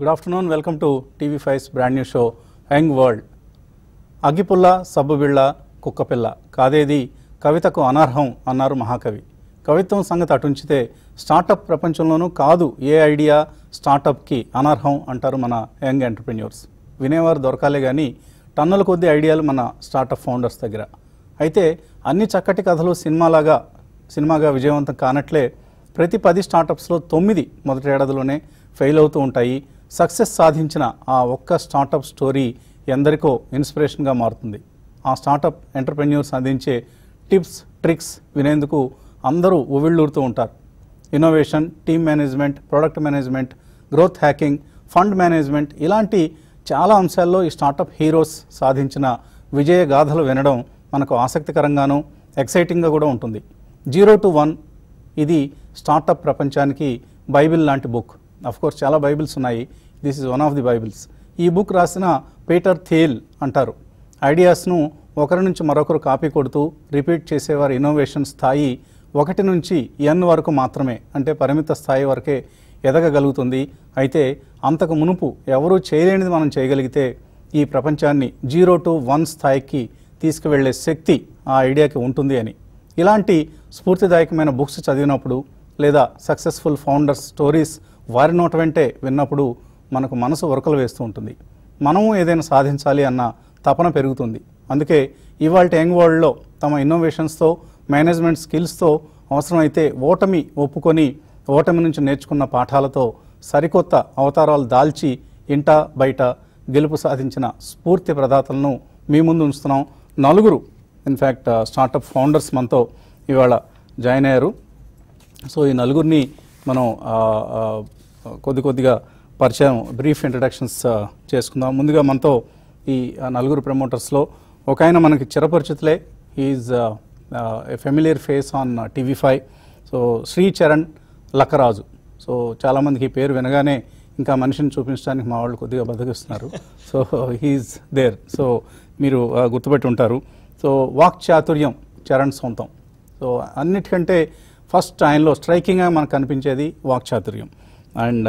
Good afternoon welcome to TV five's brand new show young world అగ్గిపుల్ల సబ్బుబిళ్ళ కుక్కపిల్ల కాదేది కవితకు అనర్హం అన్నారు మహాకవి కవిత్వం సంగతి అటుంచితే స్టార్టప్ ప్రపంచంలోనూ కాదు ఏ ఐడియా స్టార్టప్కి అనర్హం అంటారు మన యంగ్ ఎంటర్ప్రెన్యూర్స్ వినేవారు దొరకాలే కానీ టన్నుల కొద్ది ఐడియాలు మన స్టార్టప్ ఫౌండర్స్ దగ్గర అయితే అన్ని చక్కటి కథలు సినిమాలాగా సినిమాగా విజయవంతం కానట్లే ప్రతి పది స్టార్టప్స్లో తొమ్మిది మొదటి ఏడాదిలోనే ఫెయిల్ అవుతూ ఉంటాయి సక్సెస్ సాధించిన ఆ ఒక్క స్టార్టప్ స్టోరీ ఎందరికో ఇన్స్పిరేషన్గా మారుతుంది ఆ స్టార్టప్ ఎంటర్ప్రెన్యూర్స్ అందించే టిప్స్ ట్రిక్స్ వినేందుకు అందరూ ఉవిళ్ళూరుతూ ఉంటారు innovation team management product management growth hacking fund management ఇలాంటి చాలా అంశాల్లో ఈ స్టార్టప్ హీరోస్ సాధించిన విజయ గాథలు వినడం మనకు ఆసక్తికరంగానూ ఎక్సైటింగ్గా కూడా ఉంటుంది జీరో టు వన్ ఇది స్టార్టప్ ప్రపంచానికి బైబిల్ లాంటి బుక్ కోర్స్ చాలా బైబిల్స్ ఉన్నాయి this is one of the Bibles ఈ బుక్ రాసిన పీటర్ థేల్ అంటారు ఐడియాస్ను ఒకరి నుంచి మరొకరు కాపీ కొడుతూ రిపీట్ చేసేవారి ఇన్నోవేషన్ స్థాయి ఒకటి నుంచి ఎన్ వరకు మాత్రమే అంటే పరిమిత స్థాయి వరకే ఎదగగలుగుతుంది అయితే అంతకు మునుపు ఎవరూ చేయలేనిది మనం చేయగలిగితే ఈ ప్రపంచాన్ని జీరో టు వన్ స్థాయికి తీసుకువెళ్లే శక్తి ఆ ఐడియాకి ఉంటుంది అని ఇలాంటి స్ఫూర్తిదాయకమైన బుక్స్ చదివినప్పుడు లేదా సక్సెస్ఫుల్ ఫౌండర్స్ స్టోరీస్ వారి నోట వెంటే విన్నప్పుడు మనకు మనసు ఉరకలు వేస్తూ ఉంటుంది మనము ఏదైనా సాధించాలి అన్న తపన పెరుగుతుంది అందుకే ఇవాళ యంగ్ వరల్డ్లో తమ ఇన్నోవేషన్స్తో మేనేజ్మెంట్ స్కిల్స్తో అవసరమైతే ఓటమి ఒప్పుకొని ఓటమి నుంచి నేర్చుకున్న పాఠాలతో సరికొత్త అవతారాలు దాల్చి ఇంట బయట గెలుపు సాధించిన స్ఫూర్తి ప్రదాతలను మీ ముందు ఉంచుతున్నాం నలుగురు ఇన్ఫ్యాక్ట్ స్టార్టప్ ఫౌండర్స్ మనతో ఇవాళ జాయిన్ అయ్యారు సో ఈ నలుగురిని మనం uh, uh, కొద్ది కొద్దిగా పరిచయం బ్రీఫ్ ఇంట్రడక్షన్స్ చేసుకుందాం ముందుగా మనతో ఈ నలుగురు ప్రమోటర్స్లో ఒక ఆయన మనకి చిరపరిచితులే is familiar face on TV five so Shri Charan Lakkaraju so చాలామందికి పేరు వినగానే ఇంకా మనిషిని చూపించడానికి మా వాళ్ళు కొద్దిగా బతికిస్తున్నారు సో హీఈస్ దేర్ సో మీరు గుర్తుపెట్టి ఉంటారు సో వాక్ చాతుర్యం చరణ్ సొంతం సో అన్నిటికంటే ఫస్ట్ ఆయనలో స్ట్రైకింగ్గా మనకు కనిపించేది వాక్ చాతుర్యం అండ్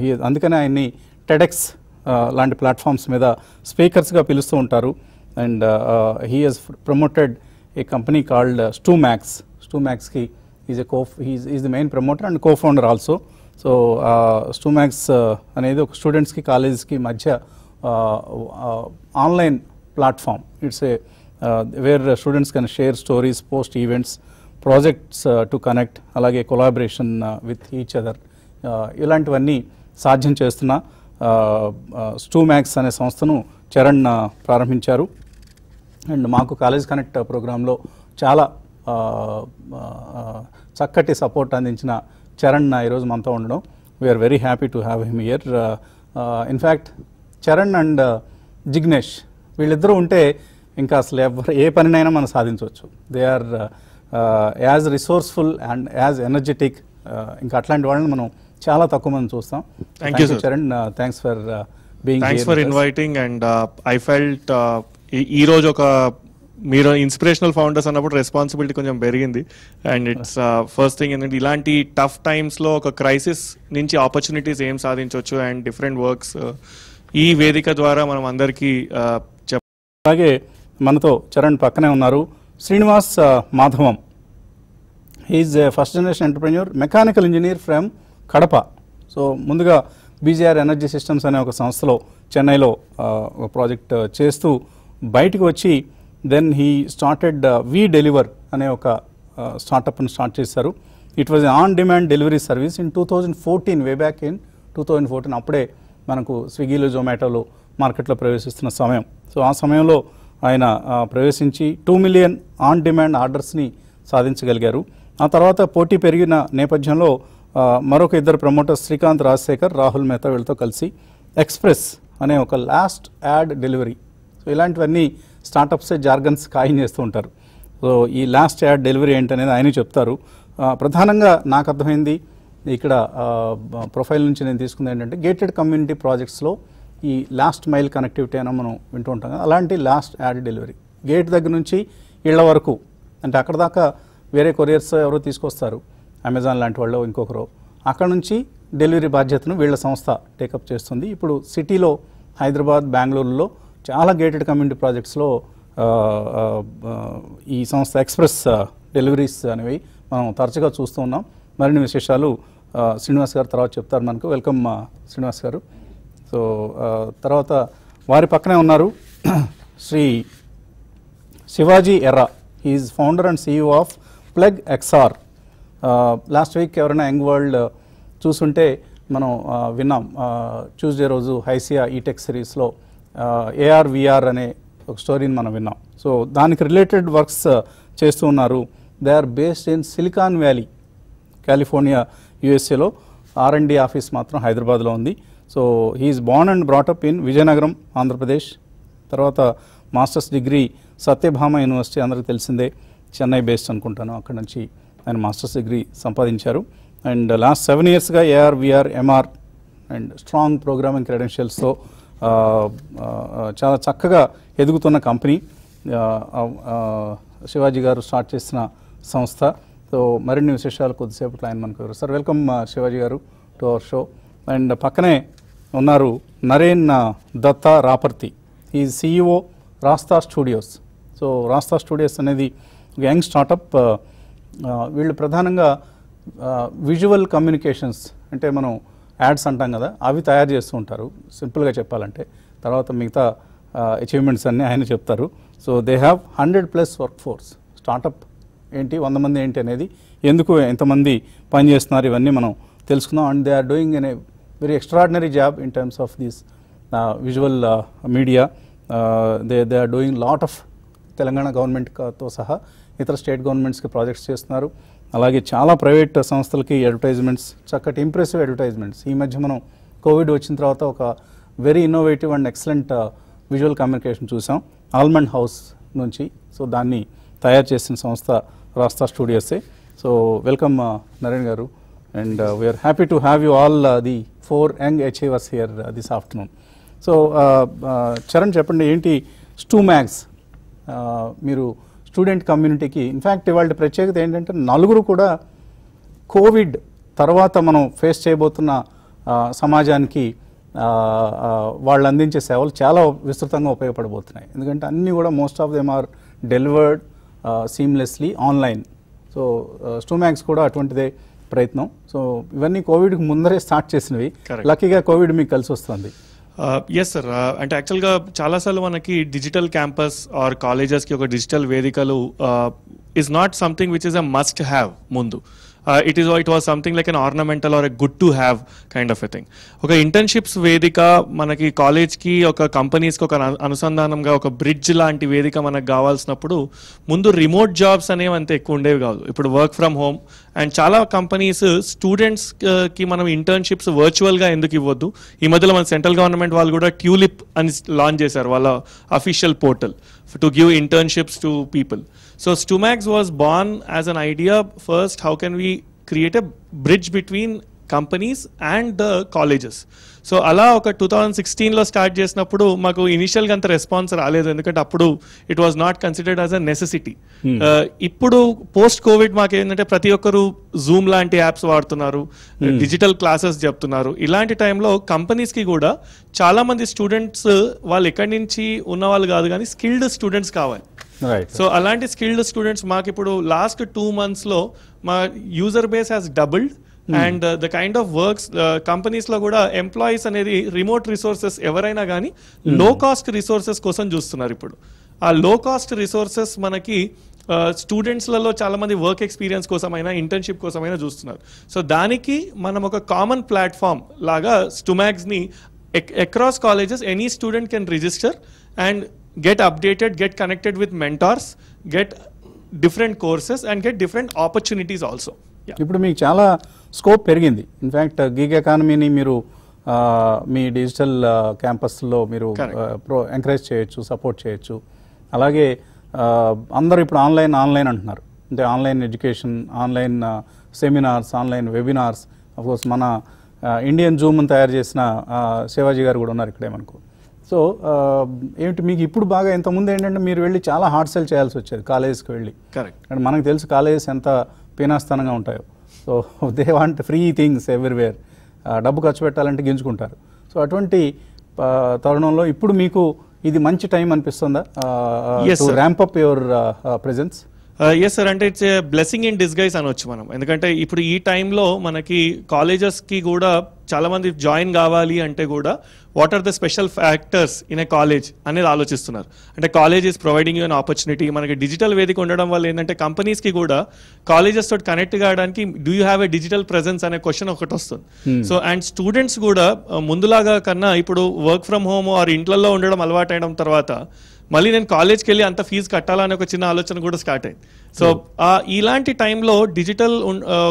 హీ అందుకనే ఆయన్ని టెడెక్స్ లాంటి ప్లాట్ఫామ్స్ మీద స్పీకర్స్గా పిలుస్తూ ఉంటారు and he has promoted a company called Stu Max Stu మ్యాక్స్కి is a co is the main promoter and cofounder also so Stu Max అనేది ఒక స్టూడెంట్స్కి కాలేజెస్కి మధ్య online platform it's a where students can share stories post events projects to connect అలాగే collaboration with each other ఇలాంటివన్నీ సాధ్యం చేస్తున్న స్టూమ్యాక్స్ అనే సంస్థను చరణ్ ప్రారంభించారు అండ్ మాకు కాలేజ్ కనెక్ట్ ప్రోగ్రాంలో చాలా చక్కటి సపోర్ట్ అందించిన చరణ్ ఈరోజు మనతో ఉండడం we're very happy to have him here in fact Charan and Jignesh వీళ్ళిద్దరూ ఉంటే ఇంకా అసలు ఎవరు ఏ పనినైనా మనం సాధించవచ్చు they are as resourceful and as energetic ఇంకా అట్లాంటి వాళ్ళని మనం చాలా తక్కువ మంది చూస్తాం thank you Charan thanks for being thanks for inviting and I felt ఈ రోజు ఒక మీరు ఇన్స్పిరేషనల్ ఫౌండర్స్ అన్నప్పుడు రెస్పాన్సిబిలిటీ కొంచెం పెరిగింది అండ్ ఇట్స్ ఫస్ట్ థింగ్ ఏంటంటే ఇలాంటి టఫ్ టైమ్స్లో ఒక క్రైసిస్ నుంచి ఆపర్చునిటీస్ ఏం సాధించవచ్చు అండ్ డిఫరెంట్ వర్క్స్ ఈ వేదిక ద్వారా మనం అందరికీ uh, చెప్ అలాగే మనతో చరణ్ పక్కనే ఉన్నారు Srinivas uh, Madhavam is first generation entrepreneur mechanical engineer from Kadapa so ముందుగా బీజీఆర్ ఎనర్జీ సిస్టమ్స్ అనే ఒక సంస్థలో చెన్నైలో ప్రాజెక్ట్ చేస్తూ బయటకు వచ్చి then he started We Deliver అనే ఒక స్టార్టప్ను స్టార్ట్ చేశారు it was on demand delivery service in two thousand fourteen way back in two thousand fourteen అప్పుడే మనకు స్విగ్గీలో జొమాటోలు మార్కెట్లో ప్రవేశిస్తున్న సమయం సో ఆ సమయంలో ఆయన ప్రవేశించి టూ మిలియన్ ఆన్ డిమాండ్ ఆర్డర్స్ని సాధించగలిగారు ఆ తర్వాత పోటీ పెరిగిన నేపథ్యంలో మరొక ఇద్దరు ప్రమోటర్స్ శ్రీకాంత్ రాజశేఖర్ రాహుల్ మెహతా వీళ్ళతో కలిసి ఎక్స్ప్రెస్ అనే ఒక లాస్ట్ యాడ్ డెలివరీ సో ఇలాంటివన్నీ స్టార్టప్సే జార్గన్స్ ఖాయం చేస్తూ ఉంటారు సో ఈ లాస్ట్ యాడ్ డెలివరీ ఏంటనేది ఆయనే చెప్తారు ప్రధానంగా నాకు అర్థమైంది ఇక్కడ ప్రొఫైల్ నుంచి నేను తీసుకుంది ఏంటంటే గేటెడ్ కమ్యూనిటీ ప్రాజెక్ట్స్లో ఈ లాస్ట్ మైల్ కనెక్టివిటీ అయినా మనం వింటూ ఉంటాం కదా అలాంటి లాస్ట్ యాడ్ డెలివరీ గేట్ దగ్గర నుంచి ఇళ్ల వరకు అంటే అక్కడ దాకా వేరే కొరియర్స్ ఎవరో తీసుకొస్తారు అమెజాన్ లాంటి వాళ్ళు ఇంకొకరు అక్కడ నుంచి డెలివరీ బాధ్యతను వీళ్ళ సంస్థ టేకప్ చేస్తుంది ఇప్పుడు సిటీలో హైదరాబాద్ బెంగళూరులో చాలా గేటెడ్ కమ్యూనిటీ ప్రాజెక్ట్స్లో ఈ సంస్థ ఎక్స్ప్రెస్ డెలివరీస్ అనేవి మనం తరచుగా చూస్తూ ఉన్నాం మరిన్ని విశేషాలు శ్రీనివాస్ గారు తర్వాత చెప్తారు మనకు వెల్కమ్ శ్రీనివాస్ గారు సో తర్వాత వారి పక్కనే ఉన్నారు Shri Shivaji Erra is founder and CEO of plug XR last week ఎవరైనా యంగ్ వరల్డ్ చూసుంటే మనం విన్నాం ట్యూస్డే రోజు హైసియా ఈటెక్ సిరీస్లో ఏఆర్ విఆర్ అనే ఒక స్టోరీని మనం విన్నాం సో దానికి రిలేటెడ్ వర్క్స్ చేస్తూ ఉన్నారు they are based in Silicon Valley California యుఎస్ఏలో ఆర్ఎండి ఆఫీస్ మాత్రం హైదరాబాద్లో ఉంది so he's born and brought up in Vizianagaram Andhra Pradesh తర్వాత మాస్టర్స్ డిగ్రీ సత్యభామ యూనివర్సిటీ అందరికీ తెలిసిందే చెన్నై బేస్డ్ అనుకుంటాను అక్కడ నుంచి ఆయన మాస్టర్స్ డిగ్రీ సంపాదించారు అండ్ లాస్ట్ సెవెన్ ఇయర్స్గా AR VR MR and strong programming క్రెడెన్షియల్స్తో చాలా చక్కగా ఎదుగుతున్న company uh, uh, uh, Shivaji garu start చేసిన సంస్థ సో మరిన్ని విశేషాలు కొద్దిసేపట్లో ఆయన మనకు సార్ వెల్కమ్ శివాజీ గారు టు అవర్ షో అండ్ పక్కనే ఉన్నారు నరేన్ దత్తా రాపర్తి ఈ CEO Rasta studios so Rasta studios అనేది యంగ్ స్టార్టప్ వీళ్ళు ప్రధానంగా విజువల్ కమ్యూనికేషన్స్ అంటే మనం యాడ్స్ అంటాం కదా అవి తయారు చేస్తూ ఉంటారు సింపుల్గా చెప్పాలంటే తర్వాత మిగతా అచీవ్మెంట్స్ అన్నీ ఆయన చెప్తారు so they have hundred plus work force startup ఏంటి వంద మంది ఏంటి అనేది ఎందుకు ఎంతమంది పనిచేస్తున్నారు ఇవన్నీ మనం తెలుసుకుందాం and they are doing an a very extraordinary job in terms of this visual media they they are doing lot of Telangana గవర్నమెంట్తో సహా ఇతర స్టేట్ గవర్నమెంట్స్కి ప్రాజెక్ట్స్ చేస్తున్నారు అలాగే చాలా ప్రైవేట్ సంస్థలకి అడ్వర్టైజ్మెంట్స్ చక్కటి ఇంప్రెసివ్ అడ్వర్టైజ్మెంట్స్ ఈ మధ్య మనం కోవిడ్ వచ్చిన తర్వాత ఒక very innovative and excellent visual communication చూసాం ఆల్మండ్ హౌస్ నుంచి సో దాన్ని తయారు చేసిన సంస్థ రాస్తా స్టూడియోసే so welcome Naren garu and we're happy to have you all the four young achievers here this afternoon so Charan చెప్పండి ఏంటి స్టూ మ్యాగ్స్ మీరు స్టూడెంట్ కమ్యూనిటీకి ఇన్ఫ్యాక్ట్ ఇవాళ ప్రత్యేకత ఏంటంటే నలుగురు కూడా కోవిడ్ తర్వాత మనం ఫేస్ చేయబోతున్న సమాజానికి వాళ్ళు అందించే సేవలు చాలా విస్తృతంగా ఉపయోగపడబోతున్నాయి ఎందుకంటే అన్నీ కూడా most of them are delivered seamlessly online so Stumax కూడా అటువంటిదే ప్రయత్నం సో ఇవన్నీ కోవిడ్కి ముందరే స్టార్ట్ చేసినవి లక్కీగా కోవిడ్ మీకు కలిసి వస్తుంది ఎస్ సార్ అంటే యాక్చువల్గా చాలాసార్లు మనకి డిజిటల్ క్యాంపస్ ఆర్ కాలేజెస్కి ఒక డిజిటల్ వేదికలు is not something which is a must have ముందు it is it was something like an ornamental or a good to have kind of a thing ఒక internships వేదిక మనకి కాలేజ్కి ఒక కంపెనీస్కి ఒక అనుసంధానంగా ఒక బ్రిడ్జ్ లాంటి వేదిక మనకు కావాల్సినప్పుడు ముందు రిమోట్ జాబ్స్ అనేవి అంతే ఎక్కువ ఉండేవి కాదు ఇప్పుడు వర్క్ ఫ్రమ్ హోమ్ అండ్ చాలా కంపెనీస్ స్టూడెంట్స్కి uh, మనం ఇంటర్న్షిప్స్ వర్చువల్గా ఎందుకు ఇవ్వద్దు ఈ మధ్యలో మన సెంట్రల్ గవర్నమెంట్ వాళ్ళు కూడా ట్యూలిప్ అని లాంచ్ చేశారు వాళ్ళ official portal to give internships to people so Stumax was born as an idea first how can we create a bridge between companies and the colleges so అలా ఒక two thousand సిక్స్టీన్లో start చేసినప్పుడు మాకు ఇనిషియల్గా అంత response రాలేదు ఎందుకంటే అప్పుడు it was not considered as a necessity ఇప్పుడు పోస్ట్ కోవిడ్ మాకు ఏంటంటే ప్రతి ఒక్కరు జూమ్ లాంటి యాప్స్ వాడుతున్నారు డిజిటల్ hmm. క్లాసెస్ చెప్తున్నారు ఇలాంటి టైంలో కంపెనీస్కి కూడా చాలామంది స్టూడెంట్స్ వాళ్ళు ఎక్కడి నుంచి ఉన్న వాళ్ళు కాదు కానీ స్కిల్డ్ స్టూడెంట్స్ కావాలి సో అలాంటి స్కిల్డ్ స్టూడెంట్స్ మాకు ఇప్పుడు లాస్ట్ టూ మంత్స్ లో మా user base has doubled and the kind of works companies లో కూడా ఎంప్లాయీస్ అనేది రిమోట్ రిసోర్సెస్ ఎవరైనా కానీ లో కాస్ట్ రిసోర్సెస్ కోసం చూస్తున్నారు ఇప్పుడు ఆ లో కాస్ట్ రిసోర్సెస్ మనకి స్టూడెంట్స్లలో మంది వర్క్ ఎక్స్పీరియన్స్ కోసమైనా ఇంటర్న్షిప్ కోసమైనా చూస్తున్నారు సో దానికి మనం ఒక కామన్ ప్లాట్ఫామ్ లాగా ని across colleges any student can register and get updated, get connected with mentors, get different courses and get different opportunities also. ఇప్పుడు మీకు చాలా స్కోప్ పెరిగింది ఇన్ఫ్యాక్ట్ గిగ్ ఎకానమీని మీరు మీ డిజిటల్ క్యాంపస్లో మీరు ప్రో ఎంకరేజ్ చేయొచ్చు సపోర్ట్ చేయొచ్చు అలాగే అందరూ ఇప్పుడు ఆన్లైన్ ఆన్లైన్ అంటున్నారు అంటే online education online seminars online webinars of course మన ఇండియన్ జూమ్ని తయారు చేసిన శివాజీ గారు కూడా ఉన్నారు ఇక్కడే మనకు సో ఏమిటి మీకు ఇప్పుడు బాగా ఇంతకుముందు ఏంటంటే మీరు వెళ్ళి చాలా హార్డ్ సెల్ చేయాల్సి వచ్చేది కాలేజెస్కి వెళ్ళి కరెక్ట్ అండ్ మనకు తెలుసు కాలేజెస్ ఎంత పీనాస్థానంగా ఉంటాయో so they want free things everywhere డబ్బు ఖర్చు పెట్టాలంటే గింజుకుంటారు సో అటువంటి తరుణంలో ఇప్పుడు మీకు ఇది మంచి టైం అనిపిస్తుందా ramp up your presence yes uh, sir అంటే it's a blessing in disguise అనొచ్చు మనం ఎందుకంటే ఇప్పుడు ఈ టైంలో మనకి కాలేజెస్కి కూడా చాలామంది జాయిన్ కావాలి అంటే కూడా what are the special factors in a college అనేది ఆలోచిస్తున్నారు అంటే college is providing you an opportunity మనకి డిజిటల్ వేదిక ఉండడం వల్ల ఏంటంటే కంపెనీస్కి కూడా కాలేజెస్ తోటి కనెక్ట్ కావడానికి do you have a digital presence అనే క్వశ్చన్ ఒకటి వస్తుంది సో అండ్ స్టూడెంట్స్ కూడా uh, ముందులాగా కన్నా ఇప్పుడు వర్క్ ఫ్రమ్ హోమ్ ఆర్ ఇంట్లలో ఉండడం అలవాటైన తర్వాత మళ్ళీ నేను కాలేజ్కి వెళ్ళి అంత ఫీజు కట్టాలనే ఒక చిన్న ఆలోచన కూడా స్టార్ట్ అయింది సో hmm. ఇలాంటి టైంలో డిజిటల్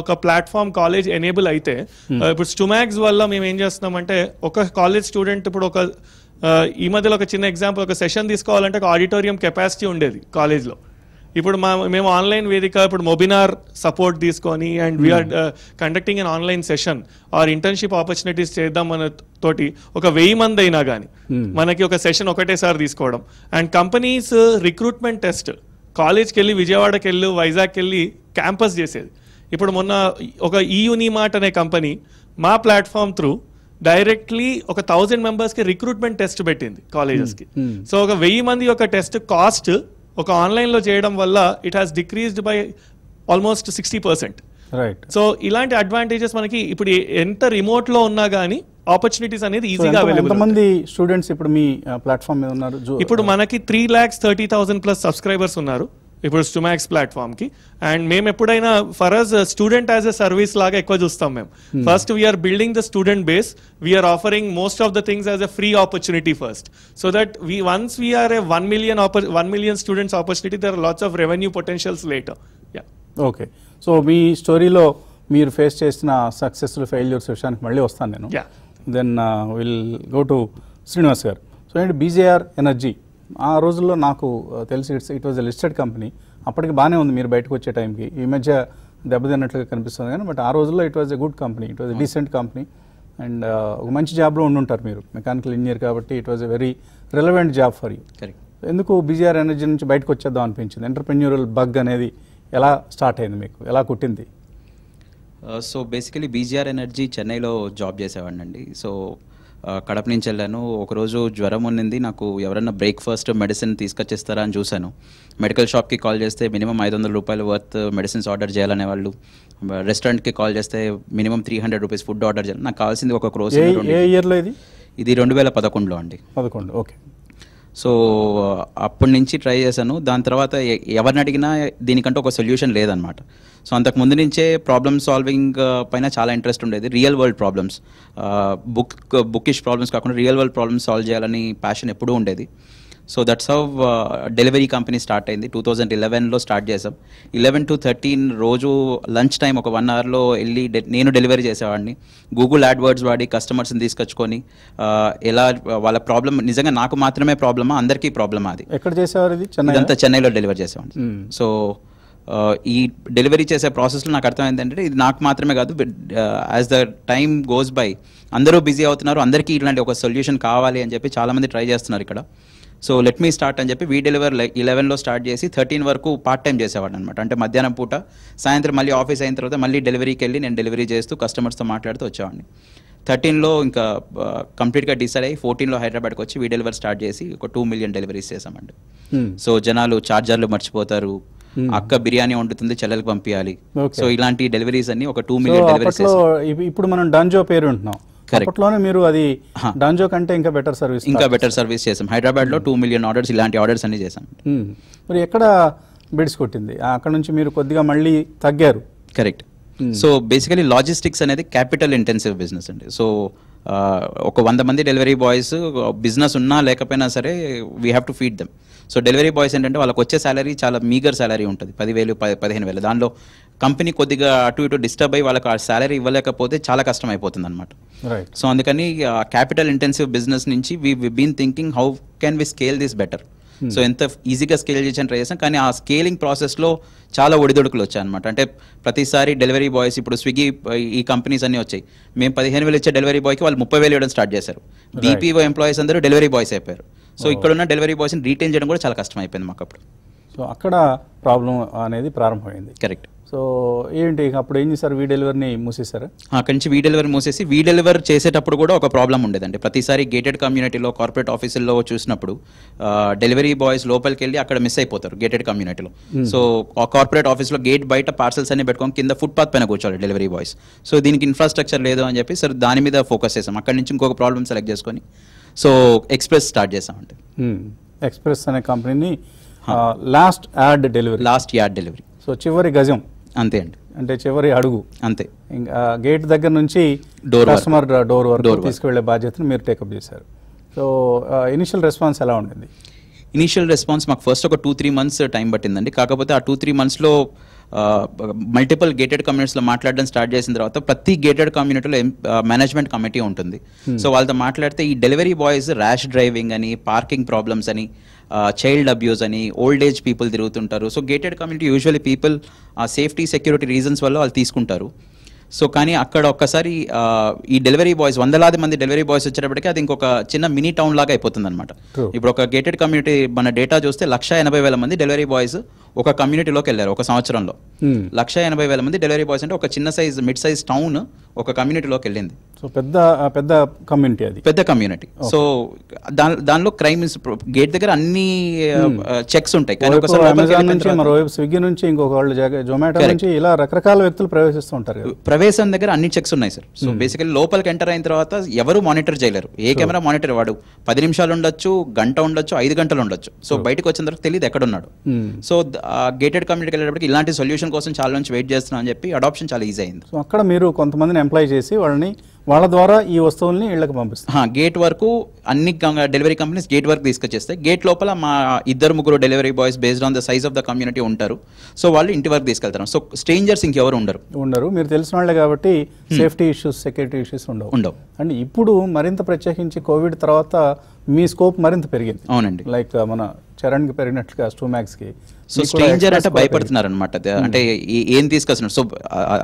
ఒక ప్లాట్ఫామ్ కాలేజ్ ఎనేబుల్ అయితే hmm. ఇప్పుడు స్టుమాక్స్ వల్ల మేము ఏం చేస్తున్నామంటే ఒక కాలేజ్ స్టూడెంట్ ఇప్పుడు ఒక ఈ మధ్యలో ఒక చిన్న ఎగ్జాంపుల్ ఒక సెషన్ తీసుకోవాలంటే ఒక ఆడిటోరియం కెపాసిటీ ఉండేది కాలేజ్లో ఇప్పుడు మా మేము ఆన్లైన్ వేదిక ఇప్పుడు మొబినార్ సపోర్ట్ తీసుకొని and we're conducting an online session or internship opportunities చేద్దాం అన్న తోటి ఒక వెయ్యి మంది అయినా కానీ hmm. మనకి ఒక సెషన్ ఒకటేసారి తీసుకోవడం and uh, companies recruitment test కాలేజ్కి వెళ్ళి విజయవాడకి వెళ్ళి వైజాగ్కి వెళ్ళి క్యాంపస్ చేసేది ఇప్పుడు మొన్న ఒక ఈ ఈయునిమార్ట్ అనే కంపెనీ మా ప్లాట్ఫామ్ త్రూ డైరెక్ట్లీ ఒక థౌజండ్ మెంబర్స్కి రిక్రూట్మెంట్ టెస్ట్ పెట్టింది కాలేజెస్కి hmm. So hmm. ఒక వెయ్యి మంది యొక్క టెస్ట్ కాస్ట్ ఒక ఆన్లైన్లో చేయడం వల్ల it has decreased by almost sixty percent right so ఇలాంటి అడ్వాంటేజెస్ మనకి ఇప్పుడు ఎంత రిమోట్ లో ఉన్నా కానీ ఆపర్చునిటీస్ అనేది ఈజీగా అవైలబుల్ మంది స్టూడెంట్స్ ఇప్పుడు మీ ప్లాట్ఫామ్ మీద ఉన్నారు ఇప్పుడు మనకి three lakhs thirty thousand plus subscribers ఉన్నారు ఇప్పుడు స్టుమాక్స్ కి అండ్ మేము ఎప్పుడైనా for us student as a service లాగా ఎక్కువ చూస్తాం మేము first we're building the student base we're offering most of the things as a free opportunity first so that we once we're a one million one million students opportunity there lots of revenue potentials later yeah okay so మీ స్టోరీలో మీరు face చేసిన successful failures విషయానికి మళ్ళీ వస్తాను నేను then will go to Srinivas garu so and BGR Energy ఆ రోజుల్లో నాకు తెలిసి it's it was listed company అప్పటికి బాగానే ఉంది మీరు బయటకు వచ్చే టైంకి ఈ మధ్య దెబ్బతిన్నట్లుగా కనిపిస్తుంది కానీ బట్ ఆ రోజుల్లో it was a good company it was a decent company and ఒక మంచి జాబ్లో ఉండుంటారు మీరు మెకానికల్ ఇంజనీర్ కాబట్టి it was a very relevant job for you ఎందుకు బీజీఆర్ ఎనర్జీ నుంచి బయటకు వచ్చేద్దాం అనిపించింది ఎంటర్ప్రెన్యూరల్ బగ్ అనేది ఎలా స్టార్ట్ అయింది మీకు ఎలా కుట్టింది సో బేసికలీ బీజీఆర్ ఎనర్జీ చెన్నైలో జాబ్ చేసేవాడినండి సో కడప నుంచి వెళ్ళాను ఒకరోజు జ్వరం ఉన్నింది నాకు ఎవరన్నా బ్రేక్ఫాస్ట్ మెడిసిన్ తీసుకొచ్చిస్తారా అని చూశాను మెడికల్ షాప్కి కాల్ చేస్తే మినిమం ఐదు వందల రూపాయల వర్త్ మెడిసిన్స్ ఆర్డర్ చేయాలనే వాళ్ళు రెస్టారెంట్కి కాల్ చేస్తే minimum three hundred rupees food order చేయాలి నాకు కావాల్సింది ఒక రోజు ఇది రెండు వేల పదకొండులో అండి పదకొండు ఓకే సో అప్పటి నుంచి ట్రై చేశాను దాని తర్వాత ఎవరిని అడిగినా దీనికంటే ఒక సొల్యూషన్ లేదనమాట సో అంతకు ముందు నుంచే ప్రాబ్లమ్ సాల్వింగ్ పైన చాలా ఇంట్రెస్ట్ ఉండేది real world problems book bookish problems కాకుండా రియల్ వరల్డ్ ప్రాబ్లమ్స్ సాల్వ్ చేయాలని ప్యాషన్ ఎప్పుడూ ఉండేది so that's how delivery company start అయింది టూ థౌజండ్ ఇలెవెన్లో స్టార్ట్ చేసాం ఇలెవెన్ టు థర్టీన్ రోజు లంచ్ టైం ఒక వన్ అవర్లో వెళ్ళి నేను డెలివరీ చేసేవాడిని గూగుల్ యాడ్ వర్డ్స్ వాడి కస్టమర్స్ని తీసుకొచ్చుకొని ఎలా వాళ్ళ ప్రాబ్లమ్ నిజంగా నాకు మాత్రమే ప్రాబ్లమా అందరికీ ప్రాబ్లమా అది ఎక్కడ చేసేవారు ఇది చెన్నైలో డెలివరీ చేసేవాడిని సో ఈ డెలివరీ చేసే ప్రాసెస్లో నాకు అర్థమైంది ఏంటంటే ఇది నాకు మాత్రమే కాదు as the time goes by అందరూ బిజీ అవుతున్నారు అందరికీ ఇట్లాంటి ఒక సొల్యూషన్ కావాలి అని చెప్పి చాలామంది ట్రై చేస్తున్నారు ఇక్కడ సో లెట్ మీ స్టార్ట్ అని చెప్పి వీ డెలివర్ ఇలెవెన్లో స్టార్ట్ చేసి థర్టీన్ వరకు పార్ట్ టైం చేసేవాడు అనమాట అంటే మధ్యాహ్నం పూట సాయంత్రం మళ్ళీ ఆఫీస్ అయిన తర్వాత మళ్ళీ డెలివరీకి వెళ్ళి నేను డెలివరీ చేస్తూ కస్టమర్స్తో మాట్లాడుతూ వచ్చేవాడిని థర్టీన్లో ఇంకా కంప్లీట్గా డిసైడ్ అయ్యి ఫోర్టీన్లో హైదరాబాద్కి వచ్చి వీ డెలివరీ స్టార్ట్ చేసి ఒక టూ మిలియన్ డెలివరీస్ చేసామండి సో జనాలు చార్జర్లు మర్చిపోతారు hmm. అక్క బిర్యానీ వండుతుంది చెల్లెలకు పంపించాలి సో ఇలాంటి డెలివరీస్ అన్ని ఒక టూ మిలియన్ డెలివరీస్ ఇప్పుడు మనం డాంజో పేరు ఉంటున్నాం అప్పట్లోనే మీరు అది డాంజో కంటే ఇంకా బెటర్ సర్వీస్ ఇంకా బెటర్ సర్వీస్ చేసాం హైదరాబాద్ లో టూ మిలియన్ ఆర్డర్స్ ఇలాంటి ఆర్డర్స్ అన్ని చేసాం మరి ఎక్కడ బిడ్స్ కొట్టింది అక్కడ నుంచి మీరు కొద్దిగా మళ్ళీ తగ్గారు కరెక్ట్ సో బేసికలీ లాజిస్టిక్స్ అనేది క్యాపిటల్ ఇంటెన్సివ్ బిజినెస్ అండి సో ఒక వంద మంది డెలివరీ బాయ్స్ బిజినెస్ ఉన్నా లేకపోయినా సరే we have to feed them so delivery boys ఏంటంటే వాళ్ళకి వచ్చే శాలరీ చాలా మీగర్ శాలరీ ఉంటుంది పదివేలు పదిహేను వేలు దానిలో కంపెనీ కొద్దిగా అటు ఇటు డిస్టర్బ్ అయ్యి వాళ్ళకి ఆ శాలరీ ఇవ్వలేకపోతే చాలా కష్టం అయిపోతుంది అనమాట సో అందుకని క్యాపిటల్ ఇంటెన్సివ్ బిజినెస్ నుంచి we been thinking how can we scale this better so ఎంత ఈజీగా స్కేల్ చేసిన ట్రై చేసాం కానీ ఆ స్కేలింగ్ ప్రాసెస్లో చాలా ఒడిదొడుకులు వచ్చాయి అనమాట అంటే ప్రతిసారి డెలివరీ బాయ్స్ ఇప్పుడు స్విగ్గీ ఈ కంపెనీస్ అన్నీ వచ్చాయి మేము పదిహేను వేలు ఇచ్చే డెలివరీ బాయ్కి వాళ్ళు ముప్పై వేలు ఇవ్వడం స్టార్ట్ చేశారు బీపీఓ ఎంప్లాయీస్ అందరూ డెలివరీ బాయ్స్ అయిపోయారు సో ఇక్కడ ఉన్న డెలివరీ బాయ్స్ని రీటైన్ చేయడం కూడా చాలా కష్టం అయిపోయింది మాకు అప్పుడు సో అక్కడ ప్రాబ్లం అనేది ప్రారంభమైంది కరెక్ట్ సో ఏంటి అప్పుడు ఏం చేశారు వీ డెలివరీని మూసేశారు అక్కడి నుంచి వీ డెలివరీ మూసేసి వీ డెలివర్ చేసేటప్పుడు కూడా ఒక ప్రాబ్లం ఉండేదండి ప్రతిసారి గేటెడ్ కమ్యూనిటీలో కార్పొరేట్ ఆఫీసుల్లో చూసినప్పుడు డెలివరీ బాయ్స్ లోపలికి వెళ్ళి అక్కడ మిస్ అయిపోతారు గేటెడ్ కమ్యూనిటీలో సో కార్పొరేట్ ఆఫీస్లో గేట్ బయట పార్సల్స్ అన్ని పెట్టుకొని కింద ఫుట్పాత్ పైన కూర్చోవాలి డెలివరీ బాయ్స్ సో దీనికి ఇన్ఫ్రాస్ట్రక్చర్ లేదు అని చెప్పి సార్ దాని మీద ఫోకస్ చేసాం అక్కడి నుంచి ఇంకొక ప్రాబ్లమ్ సెలెక్ట్ చేసుకొని సో ఎక్స్ప్రెస్ స్టార్ట్ చేసామండి ఎక్స్ప్రెస్ అనే కంపెనీని last yard delivery last yard delivery so చివరి గజం అంతే అండి అంటే చివరి అడుగు అంతే ఇంకా గేట్ దగ్గర నుంచి డోర్ కస్టమర్ డోర్ వరకు తీసుకువెళ్ళే బాధ్యతను మీరు టేకప్ చేశారు సో ఇనిషియల్ రెస్పాన్స్ ఎలా ఉండింది ఇనిషియల్ రెస్పాన్స్ మాకు ఫస్ట్ ఒక టూ త్రీ మంత్స్ టైం పట్టిందండి కాకపోతే ఆ టూ త్రీ మంత్స్లో మల్టిపుల్ గేటెడ్ కమ్యూనిటీస్లో మాట్లాడడం స్టార్ట్ చేసిన తర్వాత ప్రతి గేటెడ్ కమ్యూనిటీలో మేనేజ్మెంట్ కమిటీ ఉంటుంది సో hmm. వాళ్ళతో మాట్లాడితే ఈ డెలివరీ బాయ్స్ ర్యాష్ డ్రైవింగ్ అని పార్కింగ్ ప్రాబ్లమ్స్ అని చైల్డ్ అబ్యూస్ అని ఓల్డ్ ఏజ్ పీపుల్ తిరుగుతుంటారు so gated community usually people ఆ సేఫ్టీ సెక్యూరిటీ రీజన్స్ వల్ల వాళ్ళు తీసుకుంటారు సో కానీ అక్కడ ఒక్కసారి ఈ డెలివరీ బాయ్స్ వందలాది మంది డెలివరీ బాయ్స్ వచ్చేటప్పటికి అది ఇంకొక చిన్న మినీ టౌన్ లాగా అయిపోతుంది అనమాట ఇప్పుడు ఒక గేటెడ్ కమ్యూనిటీ మన డేటా చూస్తే లక్ష ఎనభై వేల మంది డెలివరీ బాయ్స్ ఒక కమ్యూనిటీలోకి వెళ్ళారు ఒక సంవత్సరంలో hmm. లక్ష ఎనభై వేల మంది డెలివరీ బాయ్స్ అంటే ఒక చిన్న సైజ్ మిడ్ సైజ్ టౌన్ ఒక కమ్యూనిటీలోకి వెళ్ళింది సో పెద్ద పెద్ద కమ్యూనిటీ అది పెద్ద కమ్యూనిటీ సో దాని దానిలో క్రైమ్ గేట్ దగ్గర అన్ని చెక్స్ hmm. ఉంటాయి అమెజాన్ నుంచి మరోవైపు స్విగ్గీ నుంచి ఇంకొక వాళ్ళు జొమాటో నుంచి ఇలా రకరకాల వ్యక్తులు ప్రవేశిస్తూ ఉంటారు ప్రవేశం దగ్గర అన్ని చెక్స్ ఉన్నాయి సార్ సో బేసికల్లీ లోపలికి ఎంటర్ అయిన తర్వాత ఎవరు మానిటర్ చేయలేరు ఏ కెమెరా మానిటర్ వాడు పది నిమిషాలు ఉండొచ్చు గంట ఉండొచ్చు ఐదు గంటలు ఉండొచ్చు సో బయటకు వచ్చిన తర్వాత తెలియదు ఎక్కడ ఉన్నాడు సో గేటెడ్ కమ్యూనిటీకి వెళ్ళేటప్పటికి ఇలాంటి సొల్యూషన్ కోసం చాలా నుంచి వెయిట్ చేస్తున్నా అని చెప్పి అడాప్షన్ చాలా ఈజీ అయింది సో అక్కడ మీరు కొంతమందిని ఎంప్లాయ్ చేసి వాళ్ళని వాళ్ళ ద్వారా ఈ వస్తువుల్ని ఇళ్ళకి పంపిస్తాం గేట్ వరకు అన్ని డెలివరీ కంపెనీస్ గేట్ వరకు తీసుకొచ్చేస్తాయి గేట్ లోపల మా ఇద్దరు ముగ్గురు delivery boys based on the size of the community ఉంటారు సో వాళ్ళు ఇంటి వరకు తీసుకెళ్తారు సో స్ట్రేంజర్స్ ఇంకెవరు ఉండరు ఉండరు మీరు తెలిసిన వాళ్ళే కాబట్టి సేఫ్టీ ఇష్యూస్ సెక్యూరిటీ ఇష్యూస్ ఉండవు ఉండవు అండ్ ఇప్పుడు మరింత ప్రత్యేకించి కోవిడ్ తర్వాత మీ స్కోప్ మరింత పెరిగింది అవునండి లైక్ మన చరణ్ కి మ్యాక్స్ కి సో స్ట్రేంజర్ అంటే భయపడుతున్నారు అనమాట అంటే ఏం తీసుకొస్తున్నారు so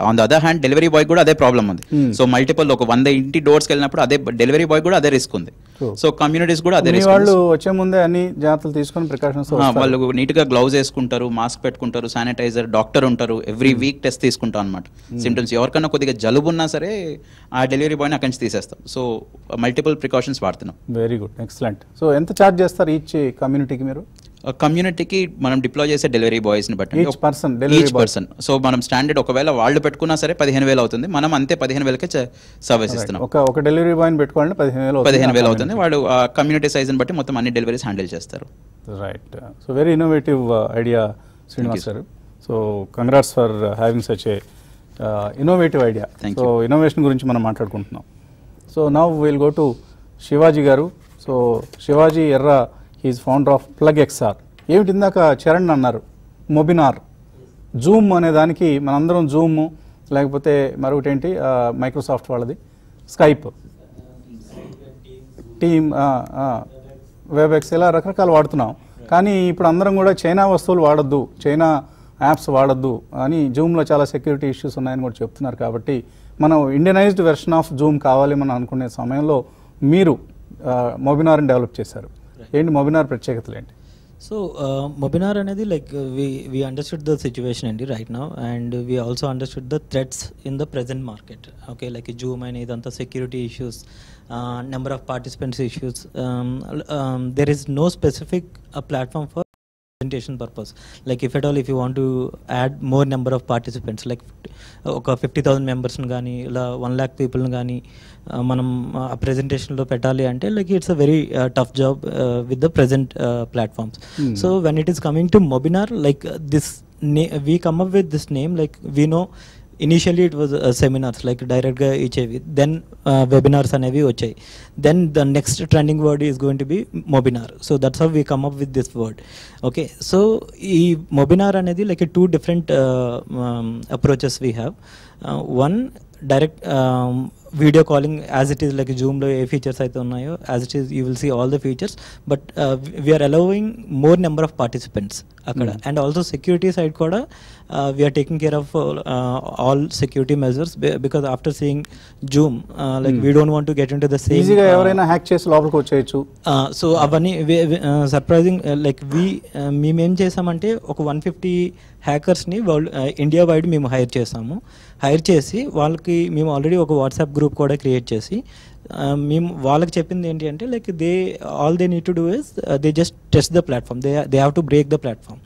on the other hand delivery boy కూడా అదే ప్రాబ్లం ఉంది సో మల్టిపుల్ ఒక వంద ఇంటి డోర్స్కి వెళ్ళినప్పుడు అదే డెలివరీ బాయ్ కూడా అదే రిస్క్ ఉంది సో కమ్యూనిటీస్ కూడా అదే వాళ్ళు వచ్చే ముందే అన్ని జాగ్రత్తలు తీసుకొని ప్రికాషన్స్ వాళ్ళు నీట్ గా గ్లౌజ్ వేసుకుంటారు మాస్క్ పెట్టుకుంటారు శానిటైజర్ డాక్టర్ ఉంటారు ఎవ్రీ వీక్ టెస్ట్ తీసుకుంటారు అనమాట సిమ్టమ్స్ ఎవరికైనా కొద్దిగా జలుబు ఉన్నా సరే ఆ డెలివరీ బాయ్ని అక్కడి నుంచి తీసేస్తాం సో మల్టిపుల్ ప్రికాషన్స్ వాడుతున్నాం వెరీ గుడ్ ఎక్సలెంట్ సో ఎంత ఛార్జ్ చేస్తారు ఈచ్ కమ్యూనిటీకి మీరు కమ్యూనిటీకి మనం డిప్లాయ్ చేసే డెలివరీ బాయ్స్ని బట్టి పర్సన్ ఈచ్ పర్సన్ సో మనం స్టాండర్డ్ ఒకవేళ వాళ్ళు పెట్టుకున్నా సరే పదిహేను వేలు అవుతుంది మనం అంతే పదిహేను వేలకే సర్వీస్ ఇస్తున్నాం ఒక ఒక డెలివరీ బాయ్ని పెట్టుకోవాలి పదిహేను వేలు పదిహేను వేలు అవుతుంది వాళ్ళు కమ్యూనిటీ సైజ్ని బట్టి మొత్తం అన్ని డెలివరీస్ హ్యాండిల్ చేస్తారు right so very innovative idea Srinivas sir so congrats for having such a innovative idea so innovation గురించి మనం మాట్లాడుకుంటున్నాం so now will go to Shivaji garu so Shivaji Erra his founder of plug XR ఏమిటి ఇందాక చరణ్ అన్నారు మొబినార్ జూమ్ అనే దానికి మనందరం జూమ్ లేకపోతే మరొకటి ఏంటి మైక్రోసాఫ్ట్ వాళ్ళది స్కైప్ టీమ్ వెబ్ఎక్స్ ఇలా రకరకాలు వాడుతున్నాం కానీ ఇప్పుడు అందరం కూడా చైనా వస్తువులు వాడద్దు చైనా యాప్స్ వాడద్దు అని జూమ్లో చాలా సెక్యూరిటీ ఇష్యూస్ ఉన్నాయని కూడా చెప్తున్నారు కాబట్టి మనం ఇండియనైజ్డ్ వెర్షన్ ఆఫ్ జూమ్ కావాలి మనం అనుకునే సమయంలో మీరు మొబినార్ని డెవలప్ చేశారు ఏంటి మొబినార్ ప్రత్యేకతలు ఏంటి సో మొబినార్ అనేది like we we understood the situation అండి right now and we also understood the threads in the present market okay like Zoom అయిన ఇదంతా security issues number of participants issues there is no specific platform for representation purpose like if at all if you want to add more number of participants like ఒక fifty thousand మెంబర్స్ని కానీ ఇలా one lakh పీపుల్ని కానీ మనం ఆ ప్రజెంటేషన్లో పెట్టాలి అంటే like it's a very tough job with the present platforms so when it is coming to Mobinar like this నే we come up with this name like we know initially it was uh, seminars like direct guy uh, HIV then uh, webinars అనేవి వచ్చాయి then the next trending word is going to be mobinar so that's how we come up with this word okay so ఈ mobinar అనేది like two different uh, um, approaches we have uh, one direct um, video calling as it is like జూమ్లో ఏ features అయితే ఉన్నాయో as it is you will see all the features but we're allowing more number of participants అక్కడ and also security side కూడా we're taking care of all security measures because after seeing Zoom like we don't want get in to the ఎవరైనా hack చేసి లోపలికి వచ్చేయచ్చు so uh, అవన్నీ surprising like we మేమేం చేసామంటే ఒక వన్ ఫిఫ్టీ హ్యాకర్స్ని వరల్డ్ ఇండియా వైడ్ మేము హైర్ చేసాము హైర్ చేసి వాళ్ళకి మేము ఆల్రెడీ ఒక వాట్సాప్ గ్రూప్ కూడా క్రియేట్ చేసి మేము వాళ్ళకి చెప్పింది ఏంటి అంటే like they all they need to do is they just test the platform they they have to break the platform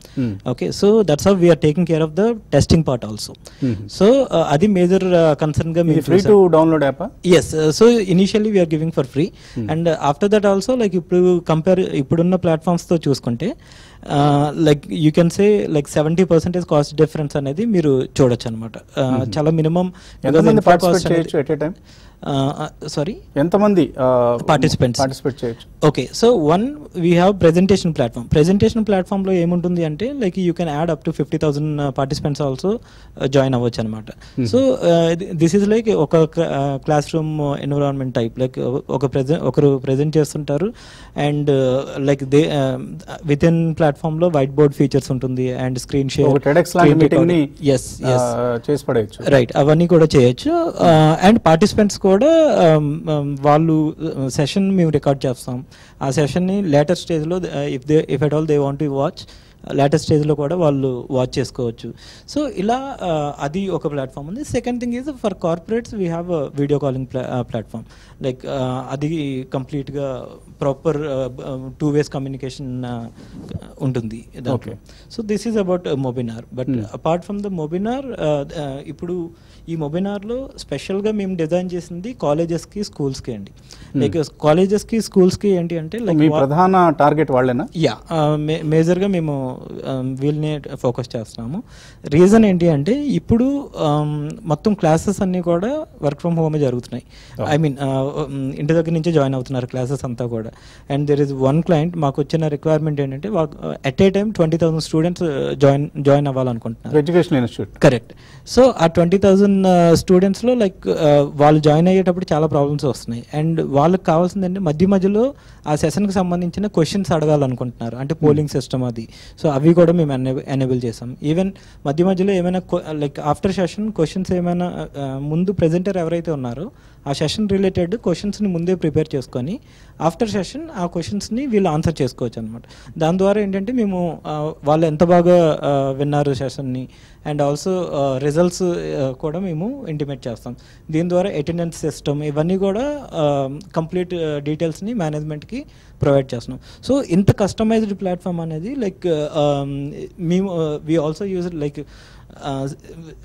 okay so that's of we're taking care of the testing part also so అది major concern uh, గా మీరు free to download apps so initially we're giving for free and after that also like ఇప్పుడు compare ఇప్పుడున్న platforms తో చూసుకుంటే like you can say like seventy percentage cost difference అనేది మీరు చూడొచ్చు అనమాట uh, చాలా మినిమం సారీ ఎంతమంది పార్టిసిపెంట్స్ పార్టిసిపేట్ చేయొచ్చు okay so one we have presentation platform presentation ప్లాట్ఫామ్లో ఏముంటుంది అంటే like you can add up to fifty thousand participants also join అవ్వచ్చు అనమాట సో దిస్ ఈజ్ లైక్ ఒక class room environment type like ఒక present ఒకరు present చేస్తుంటారు and like they with in ప్లాట్ఫామ్లో వైట్ బోర్డ్ ఫీచర్స్ ఉంటుంది అండ్ స్క్రీన్ షేర్ రైట్ అవన్నీ కూడా చేయొచ్చు అండ్ hmm. పార్టిసిపెంట్స్ uh, కూడా వాళ్ళు సెషన్ మేము రికార్డ్ చేస్తాం ఆ సెషన్ని లేటర్ స్టేజ్లో if they if at all they want to watch latest స్టేజ్లో కూడా వాళ్ళు వాచ్ చేసుకోవచ్చు సో ఇలా uh, అది ఒక ప్లాట్ఫామ్ ఉంది second thing is for corporates we have video calling ప్లా ప్లాట్ఫామ్ లైక్ అది కంప్లీట్గా ప్రాపర్ టూ వేస్ కమ్యూనికేషన్ ఉంటుంది okay so this is about Mobinar but apart from the Mobinar ఇప్పుడు ఈ మొబినార్లో స్పెషల్గా మేము డిజైన్ చేసింది కాలేజెస్కి స్కూల్స్కి అండి లైక్ కాలేజెస్కి స్కూల్స్కి ఏంటి అంటే లైక్ ప్రధాన టార్గెట్ వాళ్ళేనా యా మేజర్గా uh, మేము um, వీళ్ళని ఫోకస్ చేస్తున్నాము రీజన్ ఏంటి అంటే ఇప్పుడు um, మొత్తం క్లాసెస్ అన్నీ కూడా వర్క్ ఫ్రమ్ హోమే జరుగుతున్నాయి I oh. Mean uh, um, ఇంటి దగ్గర నుంచి జాయిన్ అవుతున్నారు క్లాసెస్ అంతా కూడా కూడా and there is one client మాకు వచ్చిన రిక్వైర్మెంట్ ఏంటంటే at a time twenty thousand students join join అవ్వాలనుకుంటున్నారు ఎడ్యుకేషన్ ఇన్స్టిట్యూట్ కరెక్ట్ సో ఆ ట్వంటీ థౌసండ్ స్టూడెంట్స్లో లైక్ వాళ్ళు జాయిన్ అయ్యేటప్పుడు చాలా ప్రాబ్లమ్స్ వస్తున్నాయి అండ్ వాళ్ళకి అంటే మధ్య మధ్యలో ఆ సెషన్కి సంబంధించిన క్వశ్చన్స్ అడగాలనుకుంటున్నారు అంటే పోలింగ్ సిస్టమ్ అది సో అవి కూడా మేము ఎనేబుల్ చేసాం ఈవెన్ మధ్య మధ్యలో ఏమైనా లైక్ ఆఫ్టర్ సెషన్ క్వశ్చన్స్ ఏమైనా uh, ముందు ప్రెజెంటర్ ఎవరైతే ఉన్నారో ఆ సెషన్ రిలేటెడ్ క్వశ్చన్స్ని ముందే ప్రిపేర్ చేసుకొని ఆఫ్టర్ సెషన్ ఆ క్వశ్చన్స్ని వీళ్ళు ఆన్సర్ చేసుకోవచ్చు అనమాట దాని ద్వారా ఏంటంటే మేము వాళ్ళు ఎంత బాగా విన్నారు సెషన్ని అండ్ ఆల్సో రిజల్ట్స్ కూడా మేము ఇంటిమేట్ చేస్తాం దీని ద్వారా అటెండెన్స్ సిస్టమ్ ఇవన్నీ కూడా కంప్లీట్ డీటెయిల్స్ని మేనేజ్మెంట్కి ప్రొవైడ్ చేస్తున్నాం సో ఇంత కస్టమైజ్డ్ ప్లాట్ఫామ్ అనేది లైక్ మేము we also use like Uh,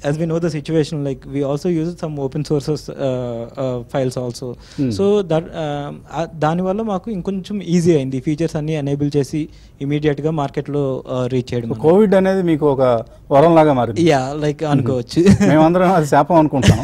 as we know the situation, like we also use some open sources uh, uh, files also. Mm. So that um, దాని వల్ల మాకు ఇంకొంచెం easy అయింది features అన్ని enable చేసి immediate గా మార్కెట్ లో రీచ్ uh, చేయడం కోవిడ్ అనేది మీకు ఒక వరం లాగా మారింది యా లైక్ hmm. అనుకోవచ్చు మేమందరం అది శాపం అనుకుంటాం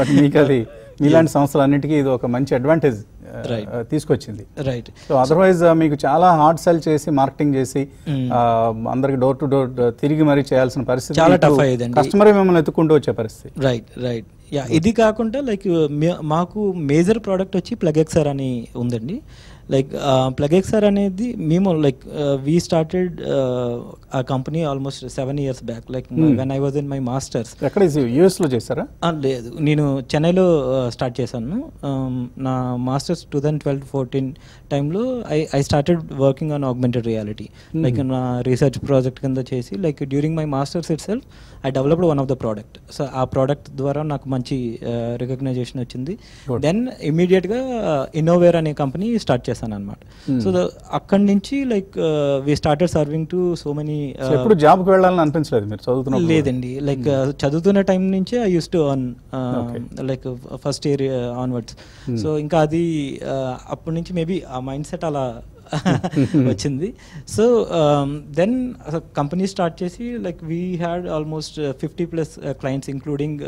బట్ మీకు అది ఇలాంటి అన్నిటికీ ఇది ఒక మంచి అడ్వాంటేజ్ uh, uh, తీసుకొచ్చింది రైట్ సో అదర్వైజ్ మీకు చాలా హార్డ్ సెల్ చేసి మార్కెటింగ్ చేసి hmm. uh, అందరికి డోర్ టు డోర్ తిరిగి మరీ చేయాల్సిన పరిస్థితి చాలా టఫ్ అయ్యేది కస్టమర్ మిమ్మల్ని ఎత్తుకుంటూ వచ్చే పరిస్థితి రైట్ రైట్ యా ఇది కాకుండా లైక్ మాకు మేజర్ ప్రోడక్ట్ వచ్చి ప్లగ్ ఎక్సర్ అని ఉందండి లైక్ ప్లగ్ ఎక్స్ఆర్ అనేది మేము like we started a company almost seven years back like when I was in my masters ఎక్కడ యూఎస్లో చేశారా లేదు నేను చెన్నైలో స్టార్ట్ uh, చేశాను um, నా masters two thousand twelve fourteen టైంలో I I started working on augmented reality like నా రీసెర్చ్ ప్రాజెక్ట్ కింద చేసి like during my masters itself I developed one of the product so ఆ product ద్వారా నాకు మంచి రికగ్నైజేషన్ uh, వచ్చింది then ఇమీడియట్గా ఇన్నోవేర్ అనే కంపెనీ స్టార్ట్ చేస్తాను చేశాను అనమాట సో hmm. అక్కడి నుంచి like we started serving to so many ఎప్పుడు జాబ్ కి వెళ్ళాలని అనిపించలేదు మీరు hmm. uh, చదువుతున్న లేదండి లైక్ చదువుతున్న టైం నుంచే I use to on like first year onwards so ఇంకా అది uh, అప్పటి నుంచి మేబీ ఆ మైండ్ సెట్ అలా వచ్చింది సో దెన్ కంపెనీ స్టార్ట్ చేసి like we had almost fifty plus clients including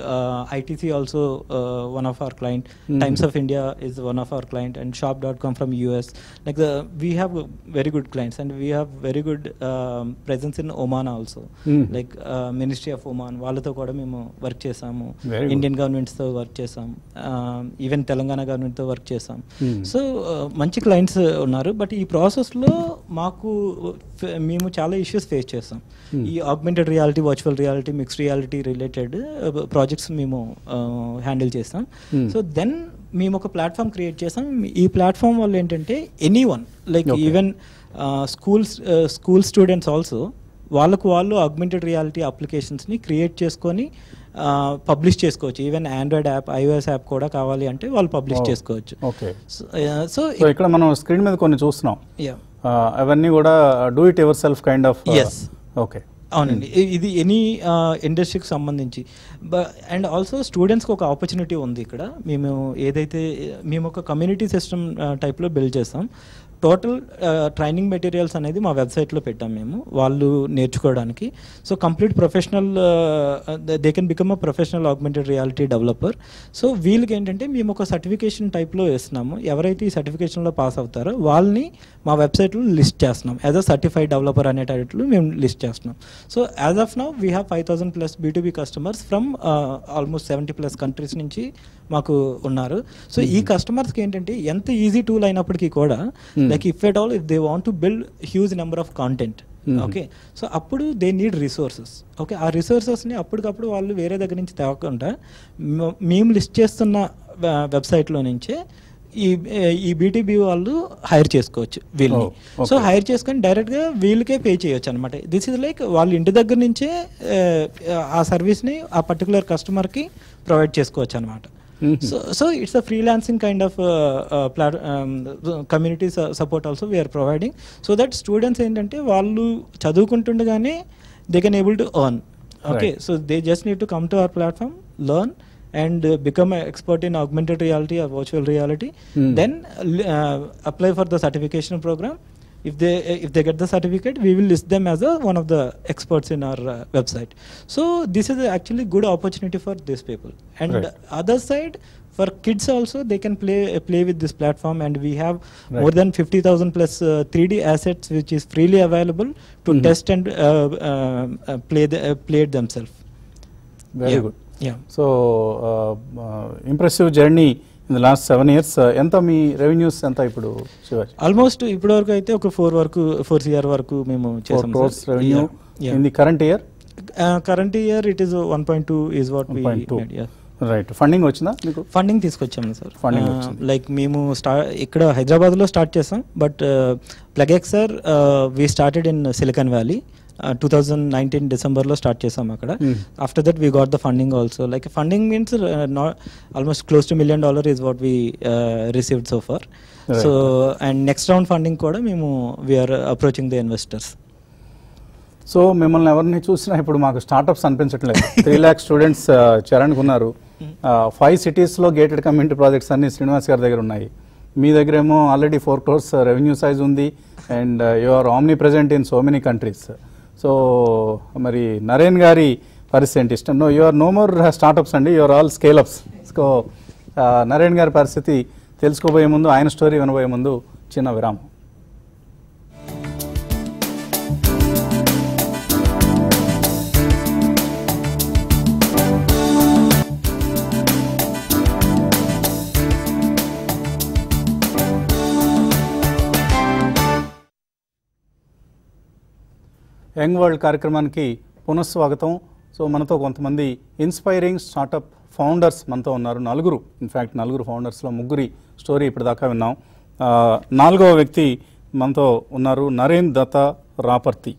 ITC also one of our client Times of India is one of our client and shop dot com from US like we have very good clients and we have very good presence in Oman also like ministry of Oman వాళ్ళతో కూడా మేము work చేసాము Indian గవర్నమెంట్స్తో work చేసాం even Telangana గవర్నమెంట్తో work చేసాం so hmm. uh, మంచి clients ఉన్నారు బట్ ఈ ప్రాసెస్లో మాకు మేము చాలా ఇష్యూస్ ఫేస్ చేస్తాం ఈ augmented reality virtual reality mix reality related projects మేము హ్యాండిల్ చేస్తాం సో దెన్ మేము ఒక ప్లాట్ఫామ్ క్రియేట్ చేస్తాం ఈ ప్లాట్ఫామ్ వల్ల ఏంటంటే any one like even schools school students also వాళ్ళకు వాళ్ళు ఆగ్మెంటెడ్ రియాలిటీ అప్లికేషన్స్ని క్రియేట్ చేసుకొని పబ్లిష్ చేసుకోవచ్చు even Android app iOS app కూడా కావాలి అంటే వాళ్ళు పబ్లిష్ oh, చేసుకోవచ్చు సో ఇక్కడ మనం స్క్రీన్ మీద కొన్ని చూస్తున్నాం అవన్నీ కూడా do it yourself kind of yes okay అవునండి hmm. ఇది ఎనీ ఇండస్ట్రీకి uh, సంబంధించి అండ్ ఆల్సో స్టూడెంట్స్కి ఒక ఆపర్చునిటీ ఉంది ఇక్కడ మేము ఏదైతే మేము ఒక కమ్యూనిటీ సిస్టమ్ టైప్లో బిల్డ్ చేస్తాం టోటల్ ట్రైనింగ్ మెటీరియల్స్ అనేది మా వెబ్సైట్లో పెట్టాం మేము వాళ్ళు నేర్చుకోవడానికి so complete professional they can become a professional augmented reality developer so వీళ్ళకి ఏంటంటే మేము ఒక సర్టిఫికేషన్ టైప్లో వేస్తున్నాము ఎవరైతే ఈ సర్టిఫికేషన్లో పాస్ అవుతారో వాళ్ళని మా వెబ్సైట్లో లిస్ట్ చేస్తున్నాం యాజ్ అ సర్టిఫైడ్ డెవలపర్ అనే టైటిల్ మేము లిస్ట్ చేస్తున్నాం so as of now we have five thousand plus బీటూబీ customers from almost seventy plus countries నుంచి మాకు ఉన్నారు సో ఈ కస్టమర్స్కి ఏంటంటే ఎంత ఈజీ టూల్ అయినప్పటికీ కూడా like if at all if they want to build huge number of content okay so అప్పుడు దే నీడ్ రిసోర్సెస్ ఓకే ఆ రిసోర్సెస్ని అప్పటికప్పుడు వాళ్ళు వేరే దగ్గర నుంచి తేవకుండా మేము లిస్ట్ చేస్తున్న వెబ్సైట్లో నుంచే ఈ ఈ బీటీబీ వాళ్ళు హైర్ చేసుకోవచ్చు వీళ్ళని సో హైర్ చేసుకొని డైరెక్ట్గా వీళ్ళకే పే చేయవచ్చు అనమాట దిస్ ఇస్ లైక్ వాళ్ళ ఇంటి దగ్గర నుంచే ఆ సర్వీస్ని ఆ పర్టికులర్ కస్టమర్కి ప్రొవైడ్ చేసుకోవచ్చు అనమాట Mm-hmm. So, so it's a freelancing kind of uh, uh, um, community support also we're providing so that students ఏంటంటే వాళ్ళు చదువుకుంటుండగానే they can able to earn okay so they just need to come to our platform learn and become expert in augmented reality or virtual reality then apply for the certification programme if they if they get the certificate we will list them as a, one of the experts in our uh, website so this is actually good opportunity for these people and right. other side for kids also they can play uh, play with this platform and we have right. more than 50000 plus uh, 3d assets which is freely available to mm -hmm. test and uh, um, uh, play the, uh, play it themselves very yeah. good yeah so impressive journey in the last seven years ఎంత మీ revenues ఎంత ఇప్పుడు Shivaji almost ఇప్పటి వరకు అయితే ఒక four వరకు four CR వరకు మేము revenue in the current year current year it is one point two is what right funding వచ్చిందా మీకు ఫండింగ్ తీసుకొచ్చాము సార్ ఫండింగ్ లైక్ మేము స్టా ఇక్కడ హైదరాబాద్లో స్టార్ట్ చేసాం బట్ ప్లగెక్ sir we started in Silicon Valley two thousand nineteen డిసెంబర్లో స్టార్ట్ చేసాం అక్కడ after that we got the funding also like funding means not almost close to million dollar is what we received so far so and next round funding కూడా మేము we are approaching the investors so మిమ్మల్ని ఎవరిని చూసినా ఇప్పుడు మాకు startups అనిపించట్లేదు three lakh students చేరనుకున్నారు five సిటీస్లో గేటెడ్ కమ్యూనిటీ ప్రాజెక్ట్స్ అన్ని శ్రీనివాస్ గారి దగ్గర ఉన్నాయి మీ దగ్గర ఏమో already four crores revenue size ఉంది and you are omnipresent in so many countries so మరి నరేన్ గారి పరిస్థితి ఏంటి ఇష్టం no your no more startups అండి your all scaleups so Naren గారి పరిస్థితి తెలుసుకోబోయే ముందు ఆయన స్టోరీ వినబోయే ముందు చిన్న విరామం యంగ్ వరల్డ్ కార్యక్రమానికి పునఃస్వాగతం సో మనతో కొంతమంది ఇన్స్పైరింగ్ స్టార్టప్ ఫౌండర్స్ మనతో ఉన్నారు నలుగురు ఇన్ఫ్యాక్ట్ నలుగురు ఫౌండర్స్లో ముగ్గురి స్టోరీ ఇప్పటిదాకా విన్నాం నాలుగవ వ్యక్తి మనతో ఉన్నారు నరేన్ దత్త రాపర్తి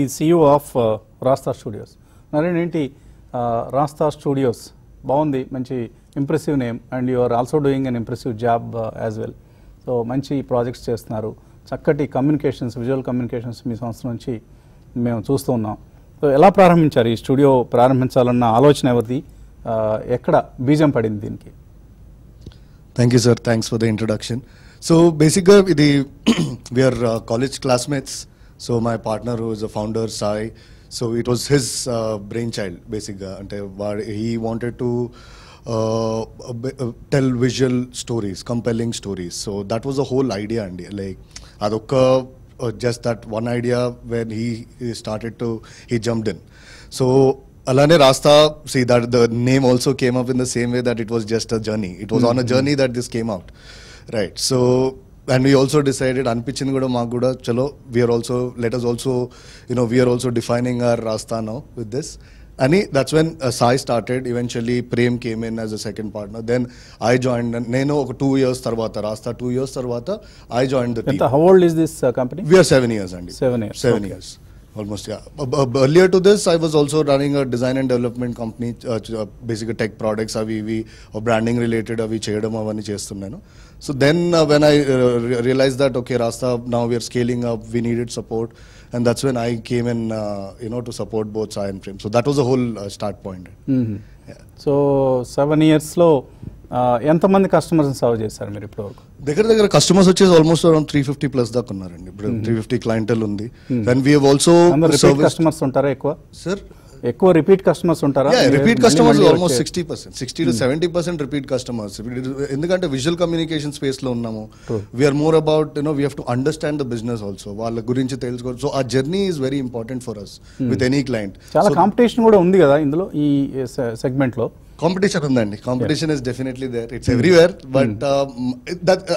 ఈ CEO of Rasta Studios Naren ఏంటి రాస్తా స్టూడియోస్ బాగుంది మంచి impressive name and you are also doing an impressive job as well so మంచి ప్రాజెక్ట్స్ చేస్తున్నారు చక్కటి కమ్యూనికేషన్స్ విజువల్ కమ్యూనికేషన్స్ మీ సంస్థ నుంచి మేము చూస్తూ ఉన్నాం సో ఎలా ప్రారంభించారు ఈ స్టూడియో ప్రారంభించాలన్న ఆలోచన ఎవరిది ఎక్కడ బీజం పడింది దీనికి thank you sir thanks for the introduction so బేసిక్గా ఇది we're college classmates so my partner is a founder Sai so it was his brainchild బేసిక్గా అంటే వా he wanted to tell visual stories compelling stories so that was a whole idea అండి like అదొక్క Or uh, just that one idea when he, started to he jumped in. So Alane Rasta, see that the name also came up in the same way that it was just a journey. It was mm -hmm. on a mm-hmm. journey that this came out, right? So and we also decided guda maguda chalo. We are also let us also, you know, we are also defining our rasta now with this. అని that's when Sai started eventually Prem came in as a second partner then I join నేను ఒక two years తర్వాత Rasta two years తర్వాత I join we're seven years అండి seven years almost earlier to this I was also running design and development company బేసిక్గా tech products అవి ఇవి branding related అవి చేయడం అవన్నీ చేస్తున్నాను so then when I realise that okay Rasta నా we're scaling up we needed support and that's when I came in, uh, you know, to support both Sai and Prem. So that was the whole uh, start point. Mm -hmm. yeah. So seven years slow. ఎంతమంది customers serve చేశారు మీరు ఇప్పుడు దగ్గర దగ్గర customers వచ్చేసి almost around three fifty plus దాకా ఉన్నారండి ఇప్పుడు త్రీ ఫిఫ్టీ క్లయింటల్ ఉంది అండ్ వీ ఆల్సో కస్టమర్స్ ఉంటారా ఎక్కువ సార్ ఎక్కువ రిపీట్ కస్టమర్స్ ఉంటారా repeat customers almost sixty percent sixty to seventy percent repeat customers ఎందుకంటే విజువల్ కమ్యూనికేషన్ స్పేస్ లో ఉన్నాము we're more about you know we to understand the business also వాళ్ళ గురించి తెలుసుకోవచ్చు సో ఆ journey is very important for us with any client చాలా competition కూడా ఉంది కదా ఇందులో ఈ సెగ్మెంట్ లో కాంపిటీషన్ ఉందండి competition is definitely there it's everywhere but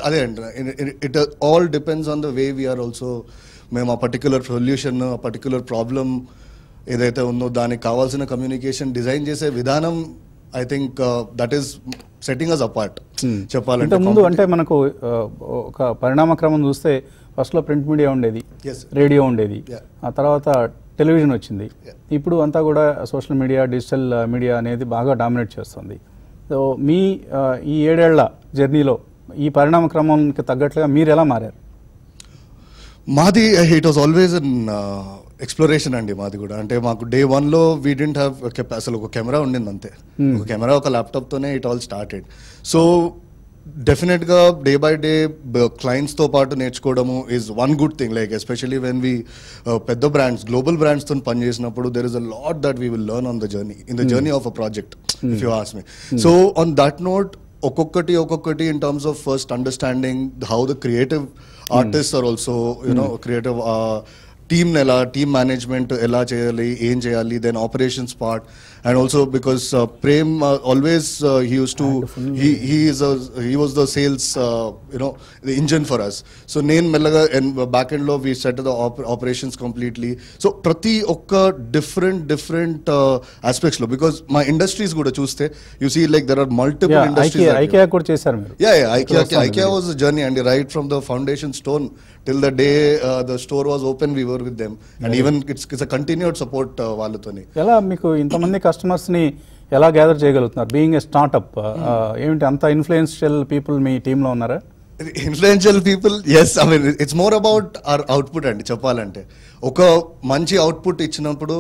అదే అండి it all depends on the way we're also మేము ఆ పర్టికులర్ సొల్యూషన్ ఆ పర్టికులర్ ప్రాబ్లమ్ ఏదైతే ఉందో దానికి కావాల్సిన కమ్యూనికేషన్ డిజైన్ చేసే విధానం I think that is setting us apart చెప్పాలంటే ముందు అంటే మనకు uh, ఒక పరిణామక్రమం చూస్తే ఫస్ట్లో ప్రింట్ మీడియా ఉండేది రేడియో ఉండేది ఆ తర్వాత టెలివిజన్ వచ్చింది ఇప్పుడు అంతా కూడా సోషల్ మీడియా డిజిటల్ మీడియా అనేది బాగా డామినేట్ చేస్తుంది సో మీ uh, ఈ ఏడేళ్ల జర్నీలో ఈ పరిణామ క్రమంకి తగ్గట్లుగా మీరు ఎలా మారారు మాది ఇట్ వాజ్ ఆల్వేస్ ఎక్స్ప్లోరేషన్ అండి మాది కూడా అంటే మాకు డే వన్లో వీ డింట్ హ్యావ్ అసలు ఒక కెమెరా ఉండింది అంతే hmm. ఒక కెమెరా ఒక ల్యాప్టాప్తోనే ఇట్ ఆల్ స్టార్టెడ్ సో డెఫినెట్గా డే బై డే క్లయింట్స్తో పాటు నేర్చుకోవడము is one good thing like especially when we పెద్ద బ్రాండ్స్ గ్లోబల్ బ్రాండ్స్తో పనిచేసినప్పుడు there is a lot that we will learn on the journey in the journey of a project if you ask me so on that note ఒక్కొక్కటి ఒక్కొక్కటి in terms of first understanding how the creative artist are also you know creative team ఎలా team management ఎలా చేయాలి ఏం చేయాలి then operations part and also because uh, Prem uh, always uh, he used to he he is a, he was the sales you know the engine for us. So నేను మెల్లగా and back end లో we set the op operations completely. So prati ఒక్క different different aspects లో because my industries కూడా చూస్తే you see like there are multiple yeah, industries. IKEA, IKEA కూడా చేశారు మీరు. Yeah, yeah, IKEA, IKEA, IKEA was a journey and right from the foundation stone till the day the store was open we were with them and even it's, it's a continued support వాళ్ళతోని. ఎలా మీకు ఇంతమంది కస్టమర్స్ని ఎలా gather చేయగలుగుతున్నారు being a startup ఏమిటి అంత influential people మీ టీంలో ఉన్నారా influential people yes I mean it's more about our output అండి చెప్పాలంటే ఒక మంచి అవుట్పుట్ ఇచ్చినప్పుడు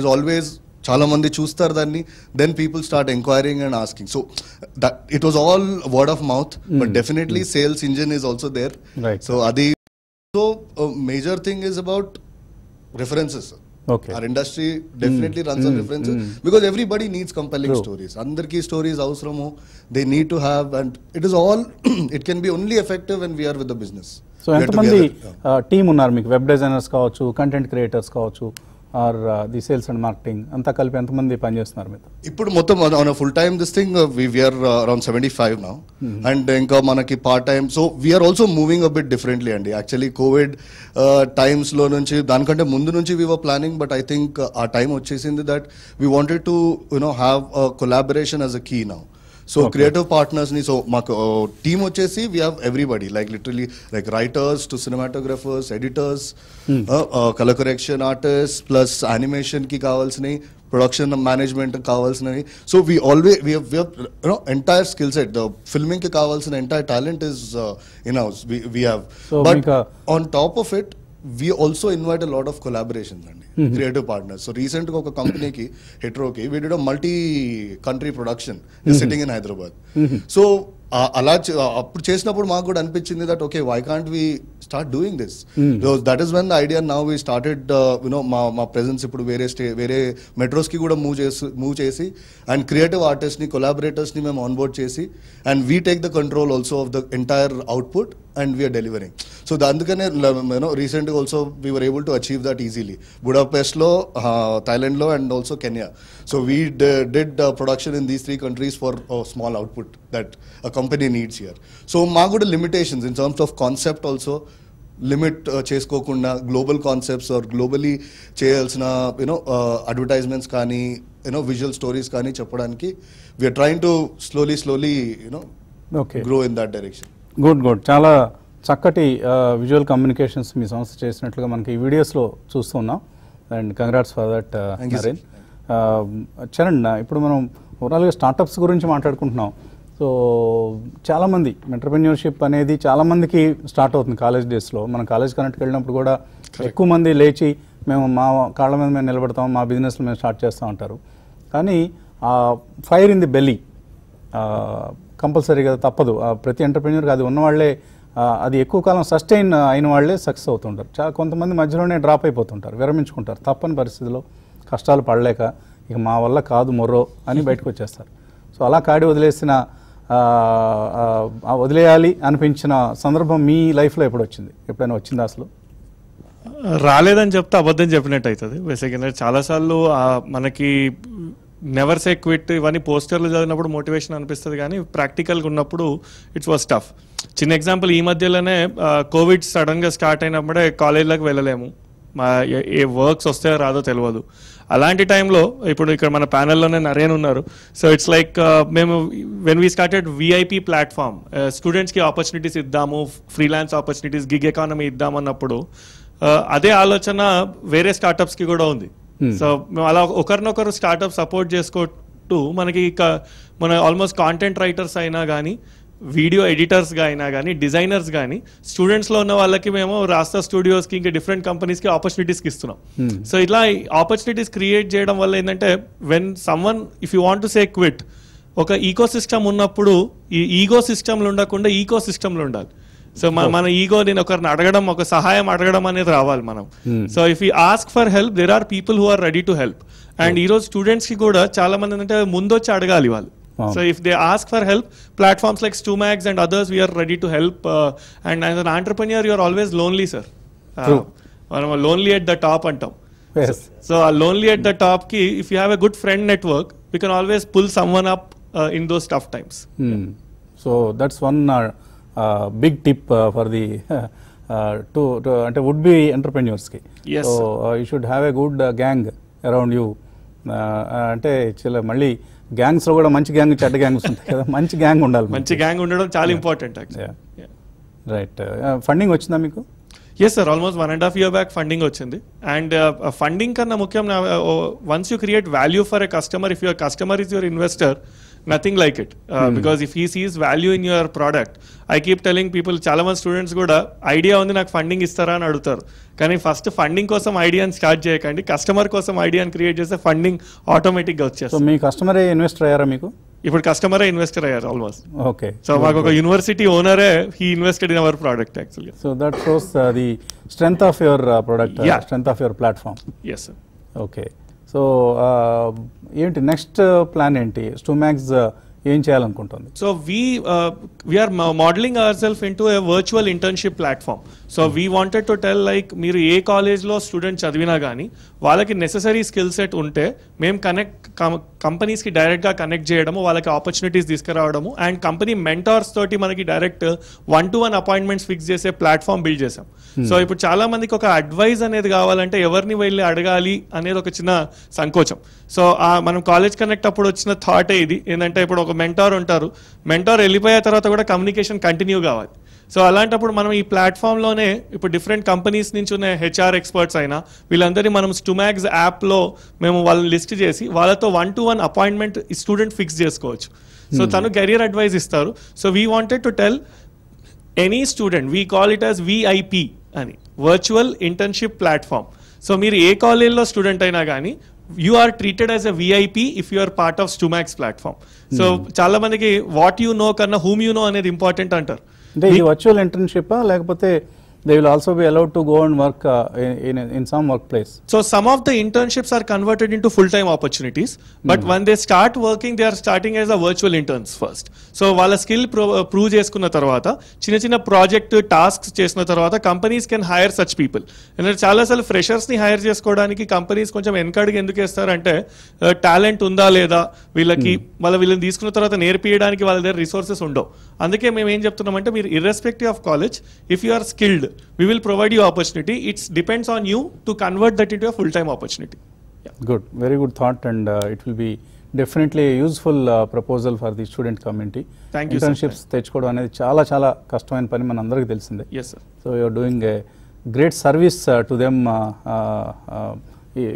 ఇస్ ఆల్వేస్ చాలామంది చూస్తారు దాన్ని then people start enquiring and asking so that it was all word of mouth but definitely sales engine is also there so అది so major thing is about references Okay. Our industry definitely mm. runs mm. on references mm. because everybody needs compelling True. stories. Andarki stories ausramo, they need to have, and it is all. it can be only effective when we are with the business. So ఎంతమంది team ఉన్నారు మీకు web designers కావచ్చు content creators కావచ్చు or the sales and marketing అంతా కలిపి ఎంతమంది పనిచేస్తున్నారు మీరు ఇప్పుడు మొత్తం full time this thing we're around seventy five నా అండ్ ఇంకా మనకి part time so we're also moving bit differently అండి యాక్చువల్లీ కోవిడ్ టైమ్స్లో నుంచి దానికంటే ముందు నుంచి we're planning but I think ఆ టైం వచ్చేసింది that we wanted to you know have collaboration as a key now so creative పార్ట్నర్స్ని సో మాకు టీమ్ వచ్చేసి we have everybody like literally like writers to cinematographers editors colour correction artist plus యానిమేషన్కి కావాల్సినవి production management కావాల్సినవి so we always we you know entire skill set ఫిల్మింగ్కి కావాల్సిన entire talent is in house we have but on top of it we also invite lot of collaborations అండి creative partners so రీసెంట్గా ఒక కంపెనీకి హెట్రోకి we did multi country production sitting in Hyderabad so అలా అప్పుడు చేసినప్పుడు మాకు కూడా అనిపించింది that okay why can't we start doing this that is when idea now we started you know మా మా ప్రెజెన్స్ ఇప్పుడు వేరే స్టే వేరే మెట్రోస్కి కూడా మూవ్ చేసి మూవ్ చేసి అండ్ క్రియేటివ్ ఆర్టిస్ట్ని కొలాబరేటర్స్ని మేము ఆన్బోర్డ్ చేసి and we take the control also of the entire output and we are delivering so అందుకనే యూనో రీసెంట్గా also we are able to achieve that easily బుడాపెస్ట్లో థాయిలాండ్లో and also Kenya so we did production in these three countries for small output that a company needs year so మా కూడా limitations in terms of concept also limit చేసుకోకుండా global concepts or globally చేయాల్సిన you know advertisements uh, కానీ you know visual stories కానీ చెప్పడానికి we are trying to slowly slowly you know grow in that direction good good చాలా చక్కటి visual communications మీ సంస్థ చేసినట్లుగా మనకి ఈ వీడియోస్లో చూస్తున్నాం and congrats for that Naren Charan ఇప్పుడు మనం ఓవరాల్గా స్టార్టప్స్ గురించి మాట్లాడుకుంటున్నాం సో చాలామంది ఎంటర్ప్రెన్యూర్షిప్ అనేది చాలామందికి స్టార్ట్ అవుతుంది కాలేజ్ డేస్లో మనం కాలేజ్ కనెక్ట్కి వెళ్ళినప్పుడు కూడా ఎక్కువ మంది లేచి మేము మా కాళ్ళ మీద మేము నిలబడతాం మా బిజినెస్లో మేము స్టార్ట్ చేస్తూ ఉంటారు కానీ ఫైర్ ఇన్ ది బెల్లీ కంపల్సరీగా తప్పదు ప్రతి ఎంటర్ప్రెన్యూర్గా అది ఉన్నవాళ్లే అది ఎక్కువ కాలం సస్టైన్ అయిన వాళ్ళే సక్సెస్ అవుతుంటారు కొంతమంది మధ్యలోనే డ్రాప్ అయిపోతుంటారు విరమించుకుంటారు తప్పని పరిస్థితిలో కష్టాలు పడలేక ఇక మా వల్ల కాదు మొర్రో అని బయటకు వచ్చేస్తారు సో అలా కాడి వదిలేసిన వదిలేయాలి అనిపించిన సందర్భం మీ లైఫ్లో ఎప్పుడు వచ్చింది ఎప్పుడైనా వచ్చిందా అసలు రాలేదని చెప్తే అబద్ధం చెప్పినట్టు అవుతుంది బేసిక్ చాలాసార్లు మనకి నెవర్ సే క్విట్ ఇవన్నీ పోస్టర్లు చదివినప్పుడు మోటివేషన్ అనిపిస్తుంది కానీ ప్రాక్టికల్గా ఉన్నప్పుడు ఇట్స్ వాస్ టఫ్ చిన్న ఎగ్జాంపుల్ ఈ మధ్యలోనే కోవిడ్ సడన్గా స్టార్ట్ అయినప్పుడే కాలేజ్లోకి వెళ్ళలేము మా ఏ వర్క్స్ వస్తాయో రాదో తెలియదు అలాంటి టైంలో ఇప్పుడు ఇక్కడ మన ప్యానెల్లోనే నరేన్ ఉన్నారు సో ఇట్స్ లైక్ మేము when we started VIP platform స్టూడెంట్స్కి ఆపర్చునిటీస్ ఇద్దాము ఫ్రీలాన్స్ ఆపర్చునిటీస్ గిగ్ ఎకానమీ ఇద్దామన్నప్పుడు అదే ఆలోచన వేరే స్టార్టప్స్కి కూడా ఉంది సో hmm. అలా ఒకరినొకరు స్టార్ట్అప్ సపోర్ట్ చేసుకుంటూ మనకి మన ఆల్మోస్ట్ కాంటెంట్ రైటర్స్ అయినా కానీ వీడియో ఎడిటర్స్గా అయినా కానీ డిజైనర్స్ కానీ స్టూడెంట్స్లో ఉన్న వాళ్ళకి మేము రాస్తా స్టూడియోస్కి ఇంకా డిఫరెంట్ కంపెనీస్కి ఆపర్చునిటీస్కి ఇస్తున్నాం సో hmm. ఇట్లా ఆపర్చునిటీస్ క్రియేట్ చేయడం వల్ల ఏంటంటే when someone if you want to say quit ఒక ఈకో సిస్టమ్ ఉన్నప్పుడు ఈ ఈగో సిస్టమ్లు ఉండకుండా ఈకో సిస్టమ్లు ఉండాలి సో మన oh. మన ఈగో నేను ఒకరిని అడగడం ఒక సహాయం అడగడం అనేది రావాలి మనం so if you ask for help there are people who are ready to help and ఈ రోజు స్టూడెంట్స్ కి కూడా చాలా మంది ఏంటంటే వచ్చి అడగాలి వాళ్ళు so if they ask for help platforms like Stumax and others we are ready to help and as an entrepreneur you are always lonely sir మనం లోన్లీ ఎట్ ద టాప్ అంటాం సో ఆ లోన్లీ ఎట్ ద టాప్ కి if you have a good friend network we can always pull someone up in those tough times so that's one big tip for the to అంటే would be ఎంటర్ప్రెన్యూర్స్కి so you should have a good gang around you అంటే చిల మళ్ళీ gangs లో కూడా మంచి gang చెడ్డ gangs ఉంటాయి కదా మంచి గ్యాంగ్ ఉండాలి మంచి గ్యాంగ్ ఉండడం చాలా ఇంపార్టెంట్ రైట్ ఫండింగ్ వచ్చిందా మీకు yes sir almost one and half year back funding వచ్చింది అండ్ ఫండింగ్ uh, uh, కన్నా ముఖ్యం once you create value for a customer if your customer is your investor nothing like it because if he sees value in your product I keep telling people చాలా మంది students కూడా idea ఉంది నాకు funding ఇస్తారా అని అడుగుతారు కానీ first funding కోసం ఐడియాని స్టార్ట్ చేయకండి కస్టమర్ కోసం ఐడియాని క్రియేట్ చేస్తే ఫండింగ్ ఆటోమేటిక్గా వచ్చేస్తుంది మీ కస్టమరే ఇన్వెస్టర్ అయ్యారా మీకు ఇప్పుడు కస్టమరే ఇన్వెస్టర్ అయ్యారు ఆల్మోస్ట్ ఓకే సో మాకు ఒక యూనివర్సిటీ ఓనరే he invested in our product actually so that shows the strength of your product strength of your platform yes okay So, the um, next uh, plan is Stumax uh, ఏం చేయాలనుకుంటుంది so we we are modelling our self in to a virtual internship platform so we wanted to tell like మీరు ఏ కాలేజ్లో student చదివినా కానీ వాళ్ళకి necessary skill set ఉంటే మేము కనెక్ట్ కంపెనీస్కి డైరెక్ట్గా కనెక్ట్ చేయడము వాళ్ళకి ఆపర్చునిటీస్ తీసుకురావడము అండ్ కంపెనీ మెంటార్స్ తోటి మనకి direct one to one appointments fix చేసే ప్లాట్ఫామ్ బిల్డ్ చేసాం సో ఇప్పుడు చాలా మందికి ఒక అడ్వైజ్ అనేది కావాలంటే ఎవరిని వెళ్ళి అడగాలి అనేది ఒక చిన్న సంకోచం సో మనం కాలేజ్ కనెక్ట్ అప్పుడు వచ్చిన థాటే ఇది ఏంటంటే ఇప్పుడు ఒక మెంటార్ ఉంటారు మెంటార్ వెళ్ళిపోయిన తర్వాత కూడా కమ్యూనికేషన్ కంటిన్యూ కావాలి సో అలాంటప్పుడు మనం ఈ ప్లాట్ఫామ్లోనే ఇప్పుడు డిఫరెంట్ కంపెనీస్ నుంచి ఉన్న హెచ్ఆర్ ఎక్స్పర్ట్స్ అయినా వీళ్ళందరినీ మనం స్టుమాగ్స్ యాప్లో మేము వాళ్ళని లిస్ట్ చేసి వాళ్ళతో one to one appointment student fix చేసుకోవచ్చు సో hmm. తను కెరియర్ అడ్వైజ్ ఇస్తారు so we wanted to tell any student we call it as VIP అని వర్చువల్ ఇంటర్న్షిప్ ప్లాట్ఫామ్ సో మీరు ఏ కాలేజ్లో స్టూడెంట్ అయినా కానీ you are treated as a VIP if you are part of Stumax platform so చాలా మందికి what you know కన్నా whom you know అనేది ఇంపార్టెంట్ అంటారు అంటే ఇది వర్చువల్ ఇంటర్న్షిప్ లేకపోతే they will also be allowed to go and work uh, in, in, in some workplace. So some of the internships are converted into full-time opportunities, but mm -hmm. when they start working, they are starting as a virtual interns first. So వాళ్ళ skill prove uh, చేసుకున్న తర్వాత చిన్న చిన్న project tasks చేసిన తర్వాత companies can hire such people ఎందుకంటే చాలాసార్లు ఫ్రెషర్స్ని hire చేసుకోవడానికి కంపెనీస్ కొంచెం వెనకడుగు ఎందుకు వేస్తారంటే టాలెంట్ ఉందా లేదా వీళ్ళకి వాళ్ళ hmm. వీళ్ళని తీసుకున్న తర్వాత నేర్పించడానికి వాళ్ళ దగ్గర రిసోర్సెస్ ఉండవు అందుకే మేము ఏం చెప్తున్నామంటే మీరు irrespective of college if you are skilled We will provide you opportunity it's depends on you to convert that into a full-time opportunity. Yeah. Good, very good thought and uh, it definitely useful proposal for the student community thank internships తెచ్చుకోవడం అనేది చాలా చాలా కష్టమైన పని మన అందరికీ తెలిసిందే yes so you are doing a great service to them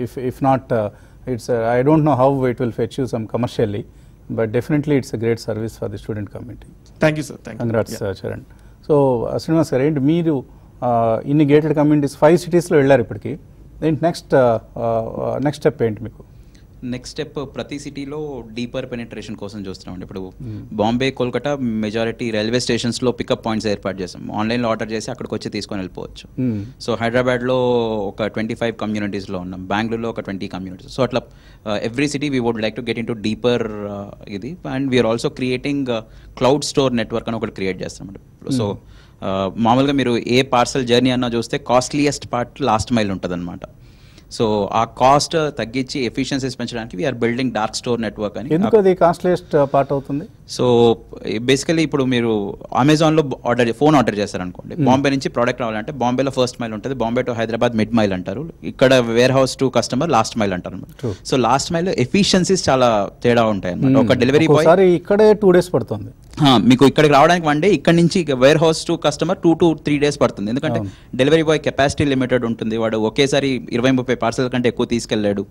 if if not it's I don't know how it will fetch you some commercially but definitely it's a great service for the student community thank you sir congrats Charan so Srinivas sir ఏంటి మీరు ఇన్ని gated communities five సిటీస్లో వెళ్ళారు ఇప్పటికి దీనికి next next step ఏంటి మీకు next step ప్రతి సిటీలో డీపర్ పెనిట్రేషన్ కోసం చూస్తున్నామండి ఇప్పుడు బాంబే కోల్కతా మెజారిటీ రైల్వే స్టేషన్స్లో పికప్ పాయింట్స్ ఏర్పాటు చేసాం ఆన్లైన్లో ఆర్డర్ చేసి అక్కడికి వచ్చి తీసుకొని వెళ్ళిపోవచ్చు సో hmm. హైదరాబాద్లో ఒక ట్వంటీ ఫైవ్ కమ్యూనిటీస్లో ఉన్నాం బెంగళూరులో ఒక ట్వంటీ కమ్యూనిటీస్ సో అట్లా every city we would like to get in to deeper ఇది and we are also creating cloud store network అని ఒకటి క్రియేట్ చేస్తామండి సో hmm. మామూలుగా మీరు ఏ పార్సల్ జర్నీ అన్నా చూస్తే కాస్ట్లీయెస్ట్ పార్ట్ లాస్ట్ మైల్ ఉంటుంది అనమాట సో ఆ కాస్ట్ తగ్గించి ఎఫిషియన్సీస్ పెంచడానికి we are building dark store network అని ఎందుకు అది కాస్ట్లీయెస్ట్ పార్ట్ అవుతుంది సో బేసికలీ ఇప్పుడు మీరు అమెజాన్లో ఆర్డర్ ఫోన్ ఆర్డర్ చేస్తారనుకోండి బాంబే నుంచి ప్రోడక్ట్ రావాలంటే బాంబేలో ఫస్ట్ మైల్ ఉంటుంది Bombay to Hyderabad mid mile అంటారు ఇక్కడ warehouse to customer last mile అంటారు సో లాస్ట్ మైల్ ఎఫిషియన్సీస్ చాలా తేడా ఉంటాయి hmm. ఒక డెలివరీ బాయ్ ఇక్కడే టూ డేస్ పడుతుంది మీకు ఇక్కడికి రావడానికి వన్ డే ఇక్కడ నుంచి warehouse to customer two to three days పడుతుంది ఎందుకంటే డెలివరీ బాయ్ కెపాసిటీ లిమిటెడ్ ఉంటుంది వాడు ఒకేసారి ఇరవై ముప్పై పార్సల్ కంటే ఎక్కువ తీసుకెళ్లాడు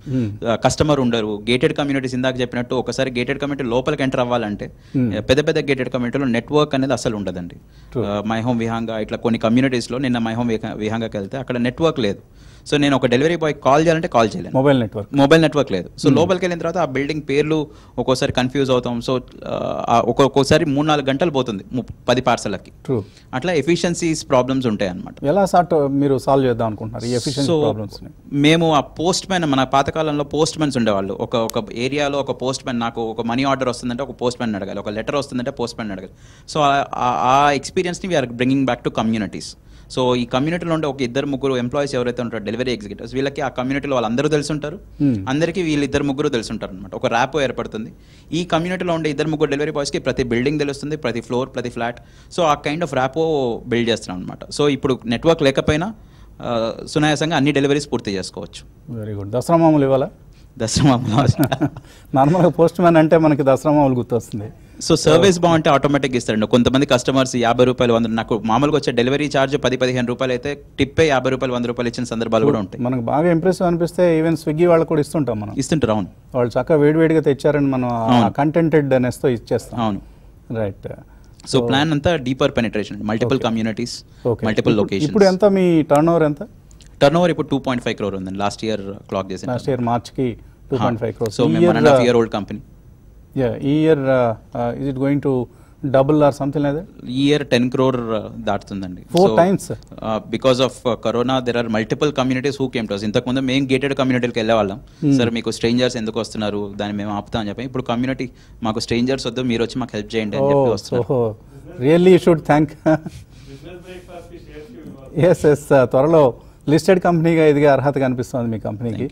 కస్టమర్ hmm. ఉండరు గేటెడ్ కమ్యూనిటీస్ ఇందాక చెప్పినట్టు ఒకసారి గేటెడ్ కమ్యూనిటీ లోపలికి ఎంటర్ అవ్వాలంటే Hmm. పెద్ద పెద్ద గేటెడ్ కమ్యూనిటీలో నెట్వర్క్ అనేది అసలు ఉండదండి మై హోమ్ విహంగా ఇట్లా కొన్ని కమ్యూనిటీస్లో నిన్న మై హోమ్ విహాంగకి వెళ్తే అక్కడ నెట్వర్క్ లేదు సో నేను ఒక డెలివరీ బాయ్ కాల్ చేయాలంటే కాల్ చేయలేదు మొబైల్ నెట్వర్క్ మొబైల్ నెట్వర్క్ లేదు సో hmm. లోపలికి వెళ్ళిన తర్వాత ఆ బిల్డింగ్ పేర్లు ఒక్కోసారి కన్ఫ్యూజ్ అవుతాం సో ఒక్కొక్కసారి మూడు నాలుగు గంటలు పోతుంది పది పార్సలకి అట్లా ఎఫిషియన్సీస్ ప్రాబ్లమ్స్ ఉంటాయి అనమాట ఎలా సార్ట్ మీరు సాల్వ్ చేద్దాం అనుకుంటున్నారు సో మేము ఆ పోస్ట్ మ్యాన్ మన పాతకాలంలో పోస్ట్ మ్యాన్స్ ఉండేవాళ్ళు ఒక ఒక ఏరియాలో ఒక పోస్ట్ మ్యాన్ నాకు ఒక మనీ ఆర్డర్ వస్తుందంటే ఒక పోస్ట్ మ్యాన్ అడగాలి ఒక లెటర్ వస్తుందంటే పోస్ట్ మ్యాన్ అడగాలి సో ఆ ఎక్స్పీరియన్స్ని we are bringing back to communities so ఈ కమ్యూనిటీలో ఉండే ఒక ఇద్దరు ముగ్గురు ఎంప్లాయీస్ ఎవరైతే ఉంటారో డెలివరీ ఎగ్జిక్యూటివ్స్ వీళ్ళకి ఆ కమ్యూనిటీలో వాళ్ళందరూ ఉంటారు hmm. అందరికీ ఇద్దరు ముగ్గురు ఉంటారు అనమాట ఒక ర్యాప్ ఏర్పడుతుంది ఈ కమ్యూనిటీలో ఉండే ఇద్దరు ముగ్గురు డెలివరీ బాయ్స్కి ప్రతి బిల్డింగ్ తెలుస్తుంది ప్రతి ఫ్లోర్ ప్రతి ఫ్లాట్ సో ఆ కైండ్ ఆఫ్ ర్యాపో బిల్డ్ చేస్తున్నాం అనమాట సో ఇప్పుడు నెట్వర్క్ లేకపోయినా సునాయాసంగా అన్ని డెలివరీస్ పూర్తి చేసుకోవచ్చు వెరీ గుడ్ దసరా మామూలు ఇవాళ దసరా నార్మల్గా పోస్ట్ మ్యాన్ అంటే మనకి దశమామలు గుర్తొస్తుంది సో సర్వీస్ బాగుంటే ఆటోమేటిక్గా ఇస్తారండి కొంతమంది కస్టమర్స్ యాభై రూపాయలు వంద నాకు మామూలుగా వచ్చే డెలివరీ ఛార్జ్ పది పదిహేను రూపాయలు అయితే టిప్పే యాభై రూపాయలు వంద రూపాయలు ఇచ్చిన సందర్భాలు కూడా ఉంటాయి మనకు బాగా ఇంప్రెసివ్ అనిపిస్తే ఈవెన్ స్విగ్గీ వాళ్ళు కూడా ఇస్తుంటాం మనం ఇస్తుంటారు అవును వాళ్ళు చక్కగా వేడివేడిగా తెచ్చారని మనం కంటెంటెడ్ అనేస్తో ఇచ్చేస్తాం అవును రైట్ సో ప్లాన్ అంతా deeper penetration multiple communities multiple location ఇప్పుడు ఎంత మీ టర్న్ ఓవర్ ఎంత టర్న్ ఓవర్ ఇప్పుడు టూ పాయింట్ ఫైవ్ క్రోర్ ఉందండి లాస్ట్ ఇయర్ క్లాక్ చేసిన లాస్ట్ ఇయర్ కి two point five crore so one year old company yeah ఈ year is it going to double or something లేదా ఈ ఇయర్ టెన్ క్రోర్ దాటుతుందండి four times because of corona there are multiple communities who came to ఇంతకు ముందు మేము gated కమ్యూనిటీకి వెళ్ళేవాళ్ళం sir మీకు స్ట్రేంజర్స్ ఎందుకు వస్తున్నారు దాన్ని మేము ఆపుతాం అని చెప్పి ఇప్పుడు కమ్యూనిటీ మాకు స్ట్రేంజర్స్ వద్దు మీరు వచ్చి మాకు హెల్ప్ చేయండి అని చెప్పి వస్తున్నారు really should thank yes yes త్వరలో లిస్టెడ్ కంపెనీగా ఎదిగే అర్హత కనిపిస్తుంది మీ కంపెనీకి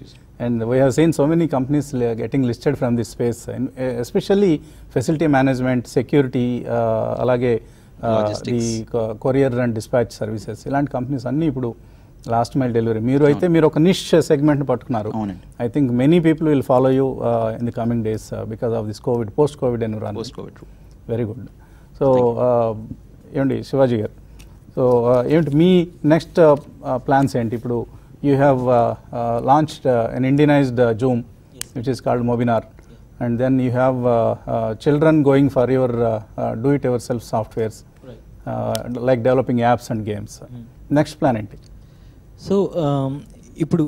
and we have seen so many companies getting listed from this space especially facility management security అలాగే ఈ కొరియర్ అండ్ డిస్పాచ్ సర్వీసెస్ ఇలాంటి కంపెనీస్ అన్నీ ఇప్పుడు లాస్ట్ మైల్ డెలివరీ మీరు అయితే మీరు ఒక నిష్ సెగ్మెంట్ పట్టుకున్నారు I think many people will follow you in the coming days because of this COVID post Covid environment very good so ఏమండి శివాజీ గారు So, even uh, me next uh, uh, plan sent you have uh, uh, launched an Indianized Zoom, which is called Mobinar, and then you have children going for your do it yourself softwares, like developing apps and games. Hmm. Next plan, anti. So, um, ఇప్పుడు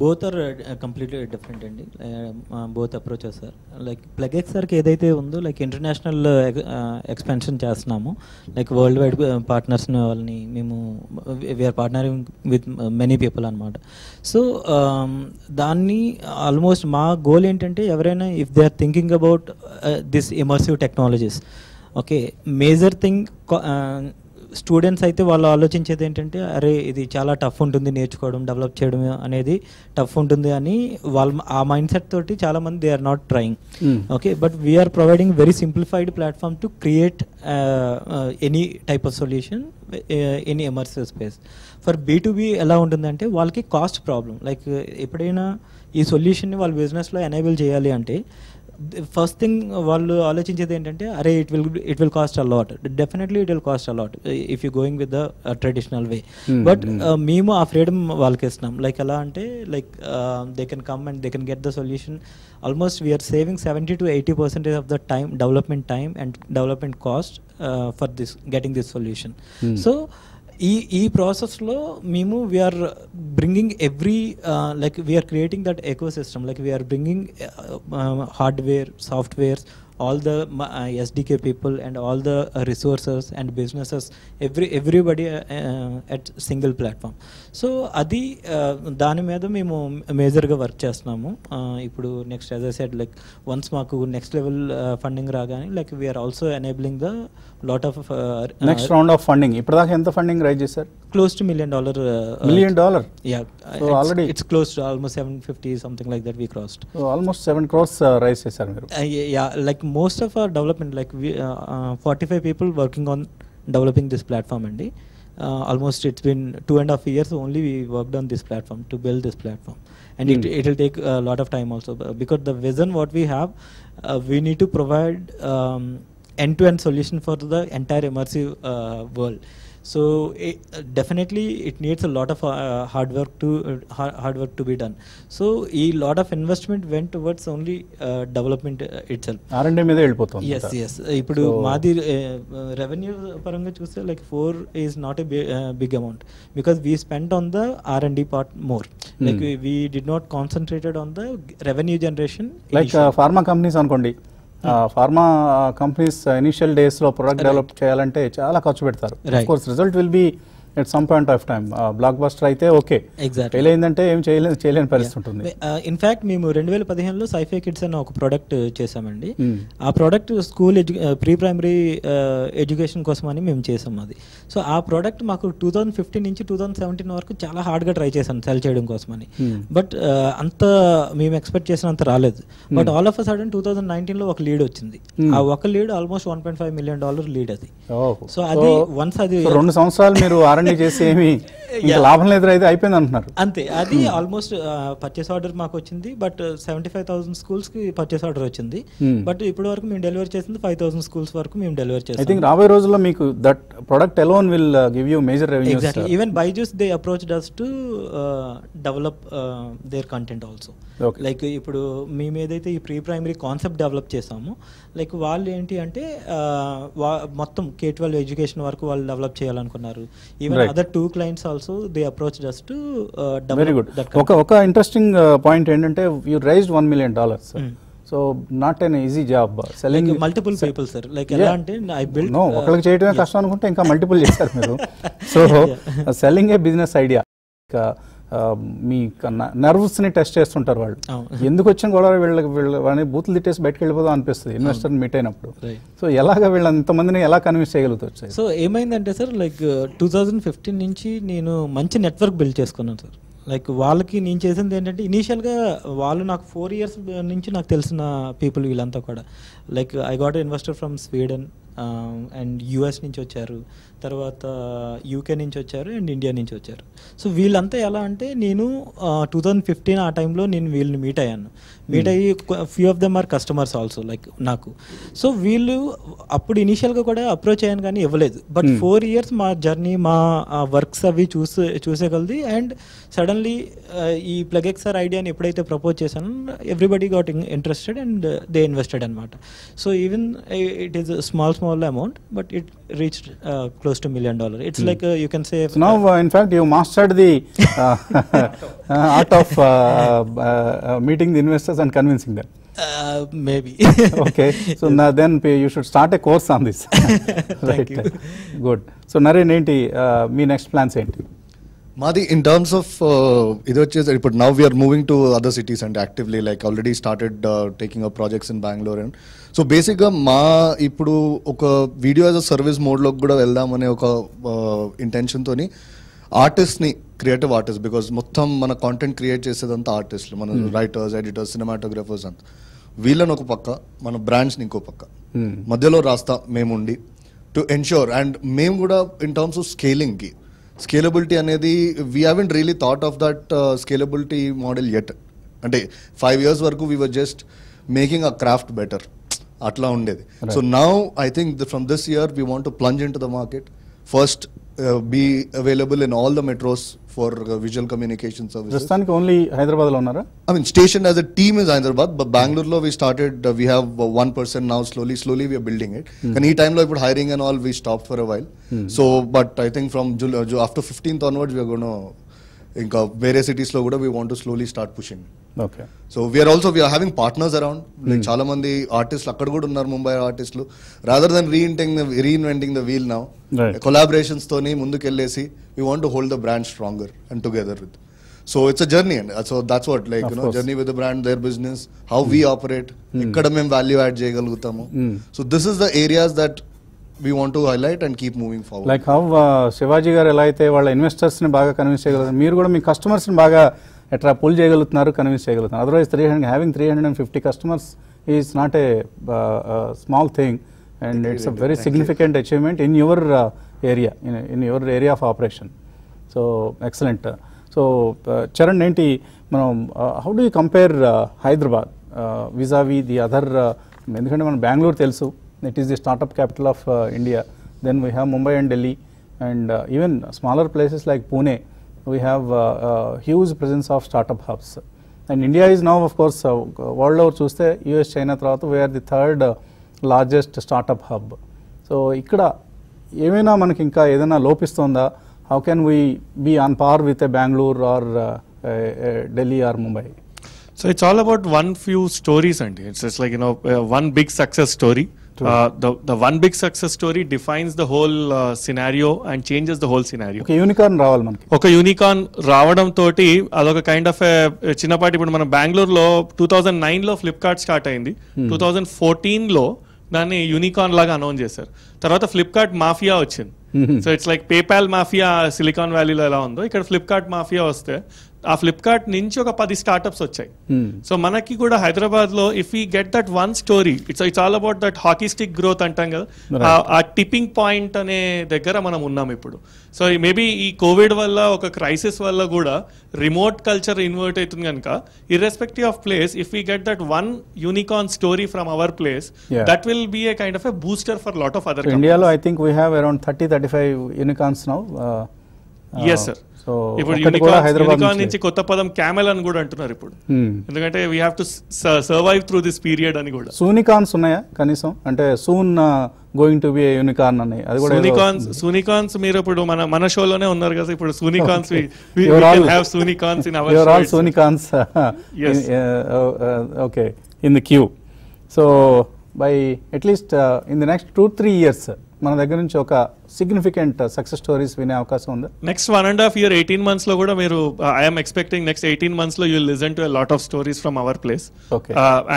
both are completely different అండి both approach sir like plug ఎక్స్ఆర్కి ఏదైతే ఉందో like international expansion చేస్తున్నాము like worldwide partners వాళ్ళని మేము we are partnering with many people అనమాట so దాన్ని ఆల్మోస్ట్ మా గోల్ ఏంటంటే ఎవరైనా if they are thinking about this immersive technologies okay major thing students అయితే వాళ్ళు ఆలోచించేది ఏంటంటే అరే ఇది చాలా టఫ్ ఉంటుంది నేర్చుకోవడం డెవలప్ చేయడం అనేది టఫ్ ఉంటుంది అని వాళ్ళ ఆ మైండ్ సెట్ తోటి చాలా మంది they are not trying okay but we are providing very simplified platform to create any type of solution any immersive space for B to B ఎలా ఉంటుందంటే వాళ్ళకి కాస్ట్ ప్రాబ్లం లైక్ ఎప్పుడైనా ఈ సొల్యూషన్ని వాళ్ళ బిజినెస్లో ఎనేబుల్ చేయాలి అంటే ఫస్ట్ థింగ్ వాళ్ళు ఆలోచించేది ఏంటంటే అరే it will it will cost a lot definitely it will cost a lot if you going with the traditional way but మేము ఆ ఫ్రీడమ్ వాళ్ళకి ఇస్తున్నాం లైక్ ఎలా అంటే like they can come and they can get the solution almost we are saving seventy to eighty percentage of the time development time and development cost for this getting this solution so ఈ ఈ ప్రాసెస్లో మేము we are bringing every like we are creating that ecosystem like we are bringing hardware softwares all the SDK people and all the resources and businesses, every everybody at single platform so అది uh, దాని మీద మేము మేజర్గా work చేస్తున్నాము uh, ఇప్పుడు next as a like once మాకు next level funding రాగానే like we're also enabling the lot of next round of funding ఇప్పటిదాకా ఎంత ఫండింగ్ రైజ్ చేశారు close to million dollar million dollar yeah already it's close to almost seven fifty something like that we crossed almost seven crores raise చేశారు మీరు yeah uh, like most of our development, like we, uh, uh, 45 people working on developing this platform, and uh, almost it's been two and a half years only we worked on this platform to build this platform. And mm. it will hmm. take a lot of time also because the vision what we have, uh, we need to provide end to end solution for the entire immersive uh, world. So uh, definitely, it needs a lot of uh, hard work to uh, hard work to be done. So a lot of investment went towards only development itself. R&D me Yes, yes. Ipudu so uh, revenue paranga chuse like four is not a big amount because we spent on the R&D part more. Hmm. Like we, did not concentrated on the revenue generation. Like pharma companies on kundi pharma companies initial days lo product develop cheyalante chaala kharchu pettaru of course result will be at some point of time blockbuster అయితే okay exact fail అయిందంటే ఏం చేయలేదు చేయలేని పరిస్థితి ఉంటుంది in fact uh, మేము రెండు వేల పదిహేనులో సైఫే కిడ్స్ అనే ఒక ప్రోడక్ట్ uh, చేసామండి hmm. ఆ product school pre primary education కోసం అని మేము చేసాం అది సో ఆ ప్రోడక్ట్ మాకు టూ థౌజండ్ ఫిఫ్టీన్ నుంచి టూ థౌజండ్ సెవెంటీన్ వరకు చాలా హార్డ్గా ట్రై చేశాను సెల్ చేయడం కోసం అని బట్ అంత మేము ఎక్స్పెక్ట్ చేసినంత రాలేదు but all of a sudden two thousand నైన్టీన్లో ఒక లీడ్ వచ్చింది hmm. ఆ ఒక lead almost one point five million dollar lead అది సో oh. అది వన్స్ అది రెండు సంవత్సరాలు మీరు ఆర్ వారంటీ చేసి ఏమి లాభం లేదు అయితే అయిపోయింది అంటున్నారు అంతే అది ఆల్మోస్ట్ పర్చేస్ ఆర్డర్ మాకు వచ్చింది but seventy five thousand schools కి పర్చేస్ ఆర్డర్ వచ్చింది బట్ hmm. ఇప్పటి వరకు మేము డెలివరీ చేసింది ఫైవ్ థౌసండ్ స్కూల్స్ వరకు మేము డెలివరీ చేస్తాం ఐ థింక్ రాబోయే రోజుల్లో మీకు that product alone will give you major revenue even even Byju's they approach does to develop their content also like ఇప్పుడు మేము ఏదైతే ఈ ప్రీ ప్రైమరీ కాన్సెప్ట్ డెవలప్ చేసామో లైక్ వాళ్ళు ఏంటి అంటే మొత్తం కే ట్వెల్వ్ ఎడ్యుకేషన్ వరకు వాళ్ళు డెవలప్ చేయాలనుకున్నారు even other two clients also they approach just very good ఒక ఒక ఇంట్రెస్టింగ్ పాయింట్ uh, ఏంటంటే you raise one million dollars so not an easy job selling multiple people sir like ఎలా అంటే I build no ఒకరికి చేయడమే కష్టం అనుకుంటే ఇంకా మల్టిపుల్ చేస్తారు మీరు so selling a business idea మీ నర్వ్స్ని టెస్ట్ చేస్తుంటారు వాళ్ళు ఎందుకు వచ్చిన గొడవ వీళ్ళకి వీళ్ళు అని బూత్లు తిట్టేసి బయటకు వెళ్ళిపోదాం అనిపిస్తుంది ఇన్వెస్టర్ మీట్ అయినప్పుడు సో ఎలాగ వీళ్ళు ఎంతమందిని ఎలా కన్విన్స్ చేయగలుగుతారు సో ఏమైందంటే sir like two thousand fifteen నుంచి నేను మంచి నెట్వర్క్ బిల్డ్ చేసుకున్నాను సార్ లైక్ వాళ్ళకి నేను చేసింది ఏంటంటే ఇనీషియల్గా వాళ్ళు నాకు ఫోర్ ఇయర్స్ నుంచి నాకు తెలిసిన పీపుల్ వీళ్ళంతా కూడా like I got investor from Sweden and um, US నుంచి వచ్చారు తర్వాత యూకే నుంచి వచ్చారు అండ్ ఇండియా నుంచి వచ్చారు సో వీళ్ళంతా ఎలా అంటే నేను టూ థౌజండ్ ఫిఫ్టీన్ ఆ టైంలో నేను వీళ్ళని మీట్ అయ్యాను మీట్ hmm. అయ్యి few of them are customers also like నాకు సో వీళ్ళు అప్పుడు ఇనీషియల్గా కూడా అప్రోచ్ అయ్యాను కానీ ఇవ్వలేదు బట్ ఫోర్ ఇయర్స్ మా జర్నీ మా వర్క్స్ అవి చూసే చూసేగలది అండ్ సడన్లీ ఈ ప్లగెక్సర్ ఐడియాని ఎప్పుడైతే ప్రపోజ్ చేశాను everybody got interested and they invested అనమాట so even it is small small small amount, but it reached uh, close to million dollar. It's mm. like uh, you can say. So now, uh, in fact, you mastered the art of meeting the investors and convincing them. maybe. okay. So yes. now then you should start a course on this. right. Thank you. Good. So Naren, ఏంటి మీ next plans ఏంటి మాది in terms of ఇది వచ్చేసి ఇప్పుడు now we're moving to other cities and actively like already started taking up projects in Bengaluru and so బేసిక్గా మా ఇప్పుడు ఒక వీడియో యాజ్ అ సర్వీస్ మోడ్లోకి కూడా వెళ్దామనే ఒక ఇంటెన్షన్తో ఆర్టిస్ట్ని క్రియేటివ్ ఆర్టిస్ట్ బికాజ్ మొత్తం మన కాంటెంట్ క్రియేట్ చేసేదంతా ఆర్టిస్టులు మన రైటర్స్ ఎడిటర్స్ సినిమాటోగ్రఫర్స్ అంత వీళ్ళని ఒక పక్క మన బ్రాండ్స్ని ఇంకో పక్క hmm. మధ్యలో రాస్తా మేముండి టు ఎన్ష్యూర్ అండ్ మేము కూడా ఇన్ టర్మ్స్ ఆఫ్ స్కేలింగ్కి స్కేలబిలిటీ అనేది we haven't really thought of that scalability model at అంటే ఫైవ్ ఇయర్స్ వరకు we were just making a craft better అట్లా ఉండేది so now I think from this year we want to plunge in to the market first be available in all the metros for visual communication service ప్రస్తుతానికి only Hyderabad లో ఉన్నారా I mean station as a team is Hyderabad but బెంగళూరులో we started we have one person now slowly slowly we're building it కానీ ఈ టైంలో ఇప్పుడు hiring and all we stop for a while so but I think from July after fifteenth onwards we're gonna ఇంకా వేరే సిటీస్లో కూడా we want slowly start pushing so we're also we're having partners around like చాలా మంది ఆర్టిస్టులు అక్కడ కూడా ఉన్నారు ముంబై ఆర్టిస్టులు రాదర్ దెన్ రీఇంటింగ్ reinventing the wheel now collaborations తోని ముందుకెళ్ళేసి we want to hold the brand stronger and together with so it's a journey and so that's what like no journey with brand their business how we operate ఇక్కడ మేము value add చేయగలుగుతాము so this is the areas that we want to highlight and keep moving forward like how Shivaji garu ఎలా అయితే వాళ్ళ investors ని బాగా convince చేయగలరు మీరు కూడా మీ కస్టమర్స్ ని బాగా ఎట్లా పుల్ చేయగలుగుతున్నారు కన్విన్స్ చేయగలుగుతున్నారు otherwise three hundred having three hundred and fifty customers is not a small thing and it's a very significant achievement in your area in your area of operation so excellent so Charan ఏంటి మనం how do you compare Hyderabad vis a vis the other ఎందుకంటే మనం బెంగళూరు తెలుసు it is the startup capital of India then we have Mumbai and Delhi and even smaller places like Pune we have uh, huge presence of startup hubs. And India is now, of course, uh, world over చూస్తే US China తర్వాత we're the third largest startup hub so ఇక్కడ ఏమైనా మనకి ఇంకా ఏదైనా లోపిస్తుందా how can we be on par with a Bengaluru or Delhi or Mumbai so it's all about one few stories అండి it's it's like you know one big success story Uh, the, the one big success story defines the whole uh, scenario and changes ఒక unicorn రావాలి మనకి ఒక unicorn రావడం తోటి అదొక kind of చిన్నపాటి ఇప్పుడు మనం బెంగళూరులో టూ థౌజండ్ లో ఫ్లిప్కార్ట్ స్టార్ట్ అయింది టూ hmm. థౌజండ్ లో దాన్ని యూనికార్న్ లాగా అనౌన్స్ చేశారు తర్వాత ఫ్లిప్కార్ట్ మాఫియా వచ్చింది so it's like PayPal mafia Silicon వ్యాలీలో ఎలా ఉందో ఇక్కడ ఫ్లిప్కార్ట్ మాఫియా వస్తే ఆ ఫ్లిప్కార్ట్ నుంచి ఒక పది స్టార్టప్స్ వచ్చాయి సో hmm. మనకి కూడా హైదరాబాద్ లో if you get that one story it's it's all about that hockey stick growth అంటాం కదా ఆ టిప్పింగ్ పాయింట్ అనే దగ్గర మనం ఉన్నాం ఇప్పుడు సో మేబీ ఈ కోవిడ్ వల్ల ఒక క్రైసిస్ వల్ల కూడా రిమోట్ కల్చర్ ఇన్వర్ట్ అవుతుంది కనుక irrespective of place if you get that one unicorn story from our place that will be a kind of a booster for lot of other ఇండియాలో I think we have around thirty thirty five unicorns now yes sir so ఇప్పుడు unicorn నుంచి కొత్త పదం camel అని కూడా అంటున్నారు ఇప్పుడు ఎందుకంటే we have to survive through this period అని కూడా సూనికాన్స్ ఉన్నాయా కనీసం అంటే soon going to be unicorn అని అది కూడా సూనికాన్స్ సూనికాన్స్ మీరు ఇప్పుడు మన మన షోలోనే ఉన్నారు కదా ఇప్పుడు soonicorns we have soonicorns in our all soonicorns okay in the queue so by at least in the next two three years మన దగ్గర నుంచి ఒక సిగ్నిఫికెంట్ సక్సెస్ స్టోరీస్ వినే అవకాశం ఉంది next one and half year eighteen months లో కూడా మీరు I'm expecting next eighteen months లో you listen to lot of stories from our place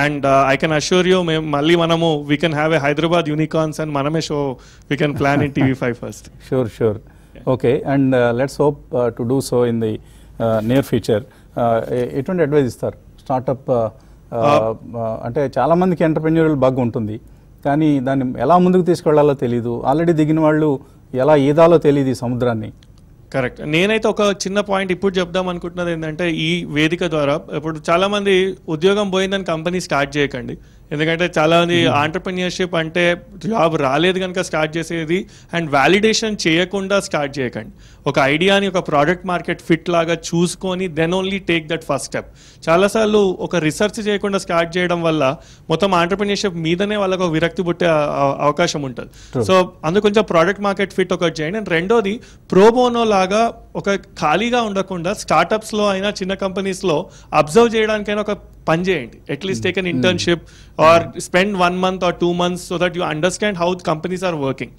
and I can assure you మేము మళ్ళీ మనము we can have a Hyderabad unicorns and మనమే show we can plan in TV five first sure sure okay and let's hope to do so in the near future ఎటువంటి advice ఇస్తారు startup uh, uh, uh, అంటే చాలా మందికి entrepreneurial bug ఉంటుంది కానీ దాన్ని ఎలా ముందుకు తీసుకెళ్లాలో తెలియదు ఆల్రెడీ దిగిన వాళ్ళు ఎలా ఈదాలో తెలియదు ఈ సముద్రాన్ని కరెక్ట్ నేనైతే ఒక చిన్న పాయింట్ ఇప్పుడు చెప్దాం అనుకుంటున్నది ఏంటంటే ఈ వేదిక ద్వారా ఇప్పుడు చాలామంది ఉద్యోగం పోయిందని కంపెనీ స్టార్ట్ చేయకండి ఎందుకంటే చాలామంది ఆంటర్ప్రినియర్షిప్ అంటే జాబ్ రాలేదు కనుక స్టార్ట్ చేసేది అండ్ వ్యాలిడేషన్ చేయకుండా స్టార్ట్ చేయకండి ఒక ఐడియాని ఒక ప్రోడక్ట్ మార్కెట్ ఫిట్ లాగా చూసుకొని then only take that first step చాలాసార్లు ఒక రీసెర్చ్ చేయకుండా స్టార్ట్ చేయడం వల్ల మొత్తం ఆంటర్ప్రినర్షిప్ మీదనే వాళ్ళకు విరక్తి పుట్టే అవకాశం ఉంటుంది సో అందుకు కొంచెం ప్రోడక్ట్ మార్కెట్ ఫిట్ ఒకటి చేయండి అండ్ రెండోది ప్రోబోనో లాగా ఒక ఖాళీగా ఉండకుండా స్టార్టప్స్లో అయినా చిన్న కంపెనీస్లో అబ్జర్వ్ చేయడానికైనా ఒక పని చేయండి at least take an internship or spend one month or two months so that you understand how companies are working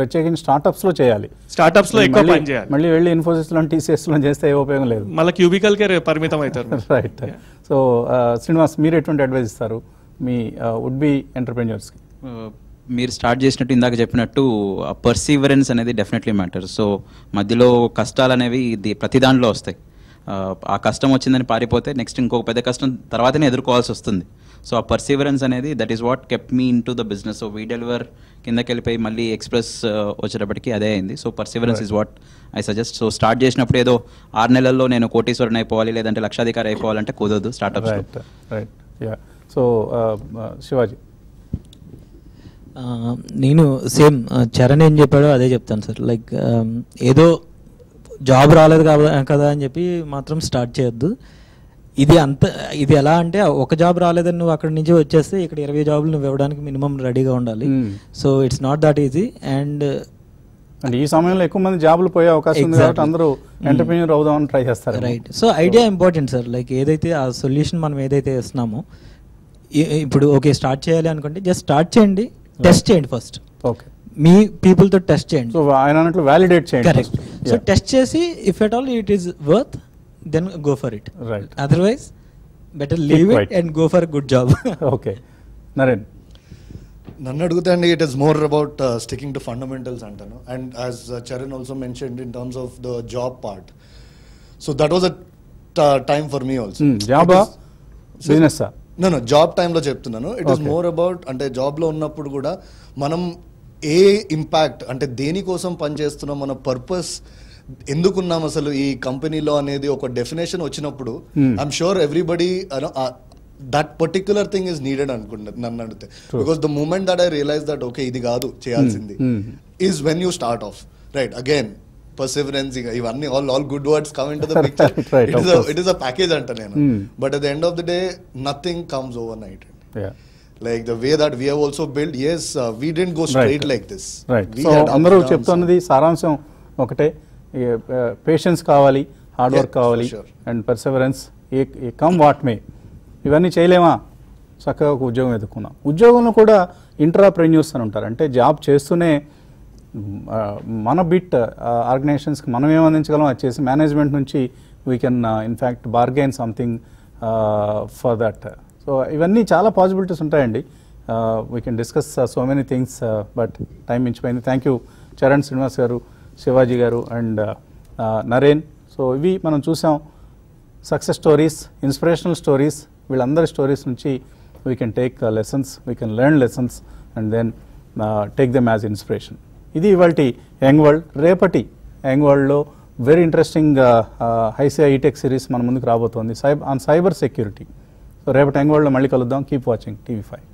ప్రత్యేకించి స్టార్టప్స్ లో చేయాలి స్టార్టప్స్ లో ఎక్కువ పని చేయాలి మళ్ళీ వెళ్ళి ఇన్ఫోసిస్లో టీసీఎస్లో చేస్తే ఏ ఉపయోగం లేదు మళ్ళీ క్యూబికల్కే పరిమితం అవుతారు రైట్ సో uh, శ్రీనివాస్ మీరు ఎటువంటి అడ్వైస్ ఇస్తారు మీ వుడ్ బి ఎంటర్ప్రెన్యూర్స్కి మీరు స్టార్ట్ చేసినట్టు ఇందాక చెప్పినట్టు పర్సీవరెన్స్ uh, అనేది డెఫినెట్లీ మ్యాటర్ సో మధ్యలో కష్టాలు అనేవి ఇది ప్రతి దాంట్లో వస్తాయి uh, ఆ కష్టం వచ్చిందని పారిపోతే నెక్స్ట్ ఇంకొక పెద్ద కష్టం తర్వాతనే ఎదుర్కోవాల్సి వస్తుంది సో ఆ పర్సీవరెన్స్ అనేది that is what kept me in to the business so we deliver కిందకి వెళ్ళిపోయి మళ్ళీ ఎక్స్ప్రెస్ uh, వచ్చేటప్పటికి అదే అయింది so perseverance is what I suggest so start చేసినప్పుడు ఏదో ఆరు నెలల్లో నేను కోటీశ్వరుని అయిపోవాలి లేదంటే లక్షాధికారి అయిపోవాలంటే కుదరదు startup right yeah so Shivaji నేను సేమ్ చరణ్ uh, ఏం చెప్పాడో అదే చెప్తాను సార్ లైక్ um, ఏదో జాబ్ రాలేదు కదా అని చెప్పి మాత్రం స్టార్ట్ చేయొద్దు ఇది అంత ఇది ఎలా అంటే ఒక జాబ్ రాలేదని నువ్వు అక్కడి నుంచి వచ్చేస్తే ఇక్కడ ఇరవై జాబులు నువ్వు ఇవ్వడానికి మినిమం రెడీగా ఉండాలి hmm. So it's not that easy and ఈ సమయంలో ఎక్కువ మంది జాబ్లు పోయే అవకాశం అందరూ ఎంటర్ప్రీనియర్ hmm. అవుదామని ట్రై చేస్తారు right so idea important sir like ఏదైతే ఆ సొల్యూషన్ మనం ఏదైతే ఇస్తున్నామో ఇప్పుడు ఓకే స్టార్ట్ చేయాలి అనుకుంటే జస్ట్ స్టార్ట్ చేయండి టెస్ట్ చేయండి ఫస్ట్ ఓకే మీ పీపుల్తో టెస్ట్ చేయండి సో ఆయన అన్నట్లు వ్యాలిడేట్ చేయండి సో టెస్ట్ చేసి if at all it is worth then go for it right otherwise better leave it and go for good job okay Naren నన్ను అడుగుతా అండి it is more about sticking to fundamentals అంటాను and as Charan also mention in terms of the job part so that was a time for me also job job టైంలో చెప్తున్నాను it is more about అంటే జాబ్లో ఉన్నప్పుడు కూడా మనం ఏ impact అంటే దేనికోసం పనిచేస్తున్నాం మన పర్పస్ ఎందుకున్నాం అసలు ఈ కంపెనీలో అనేది ఒక డెఫినేషన్ వచ్చినప్పుడు I'm sure everybody that particular thing is needed అనుకుంటుంది నన్ను అడిగితే because the moment that I realise that okay ఇది కాదు చేయాల్సింది is when you start off right again perseverance ఇవన్నీ all all good words come in to the it is a package అంట నేను but at the end of the day nothing comes overnight like the way that we also build as we didn't go straight like this అందరూ చెప్తున్నది సారాంశం ఒకటే patience కావాలి hard work కావాలి and perseverance ఏ come what may ఇవన్నీ చేయలేమా చక్కగా ఒక ఉద్యోగం ఎదుర్కొన్నాం ఉద్యోగంలో కూడా ఇంట్రాప్రెన్యూర్స్ అని ఉంటారు అంటే జాబ్ చేస్తూనే మన బిట్ ఆర్గనైజేషన్స్కి మనం ఏమందించగలం అది చేసి మేనేజ్మెంట్ నుంచి we can in fact bargain something for that so ఇవన్నీ చాలా పాసిబిలిటీస్ ఉంటాయండి we can discuss so many things but time మించిపోయింది thank you Charan Srinivas garu Shivaji garu and Naren so ఇవి మనం చూసాం సక్సెస్ స్టోరీస్ ఇన్స్పిరేషనల్ స్టోరీస్ వీళ్ళందరి స్టోరీస్ నుంచి we can take lessons we can learn lessons and then take them as inspiration ఇది ఇవాళ young world రేపటి young వరల్డ్లో వెరీ ఇంట్రెస్టింగ్ ఐసీఐ ఈటెక్ సిరీస్ మన ముందుకు రాబోతోంది cyber on cyber security so రేపటి యంగ్ వరల్డ్లో మళ్ళీ కలుద్దాం కీప్ వాచింగ్ టీవీ ఫైవ్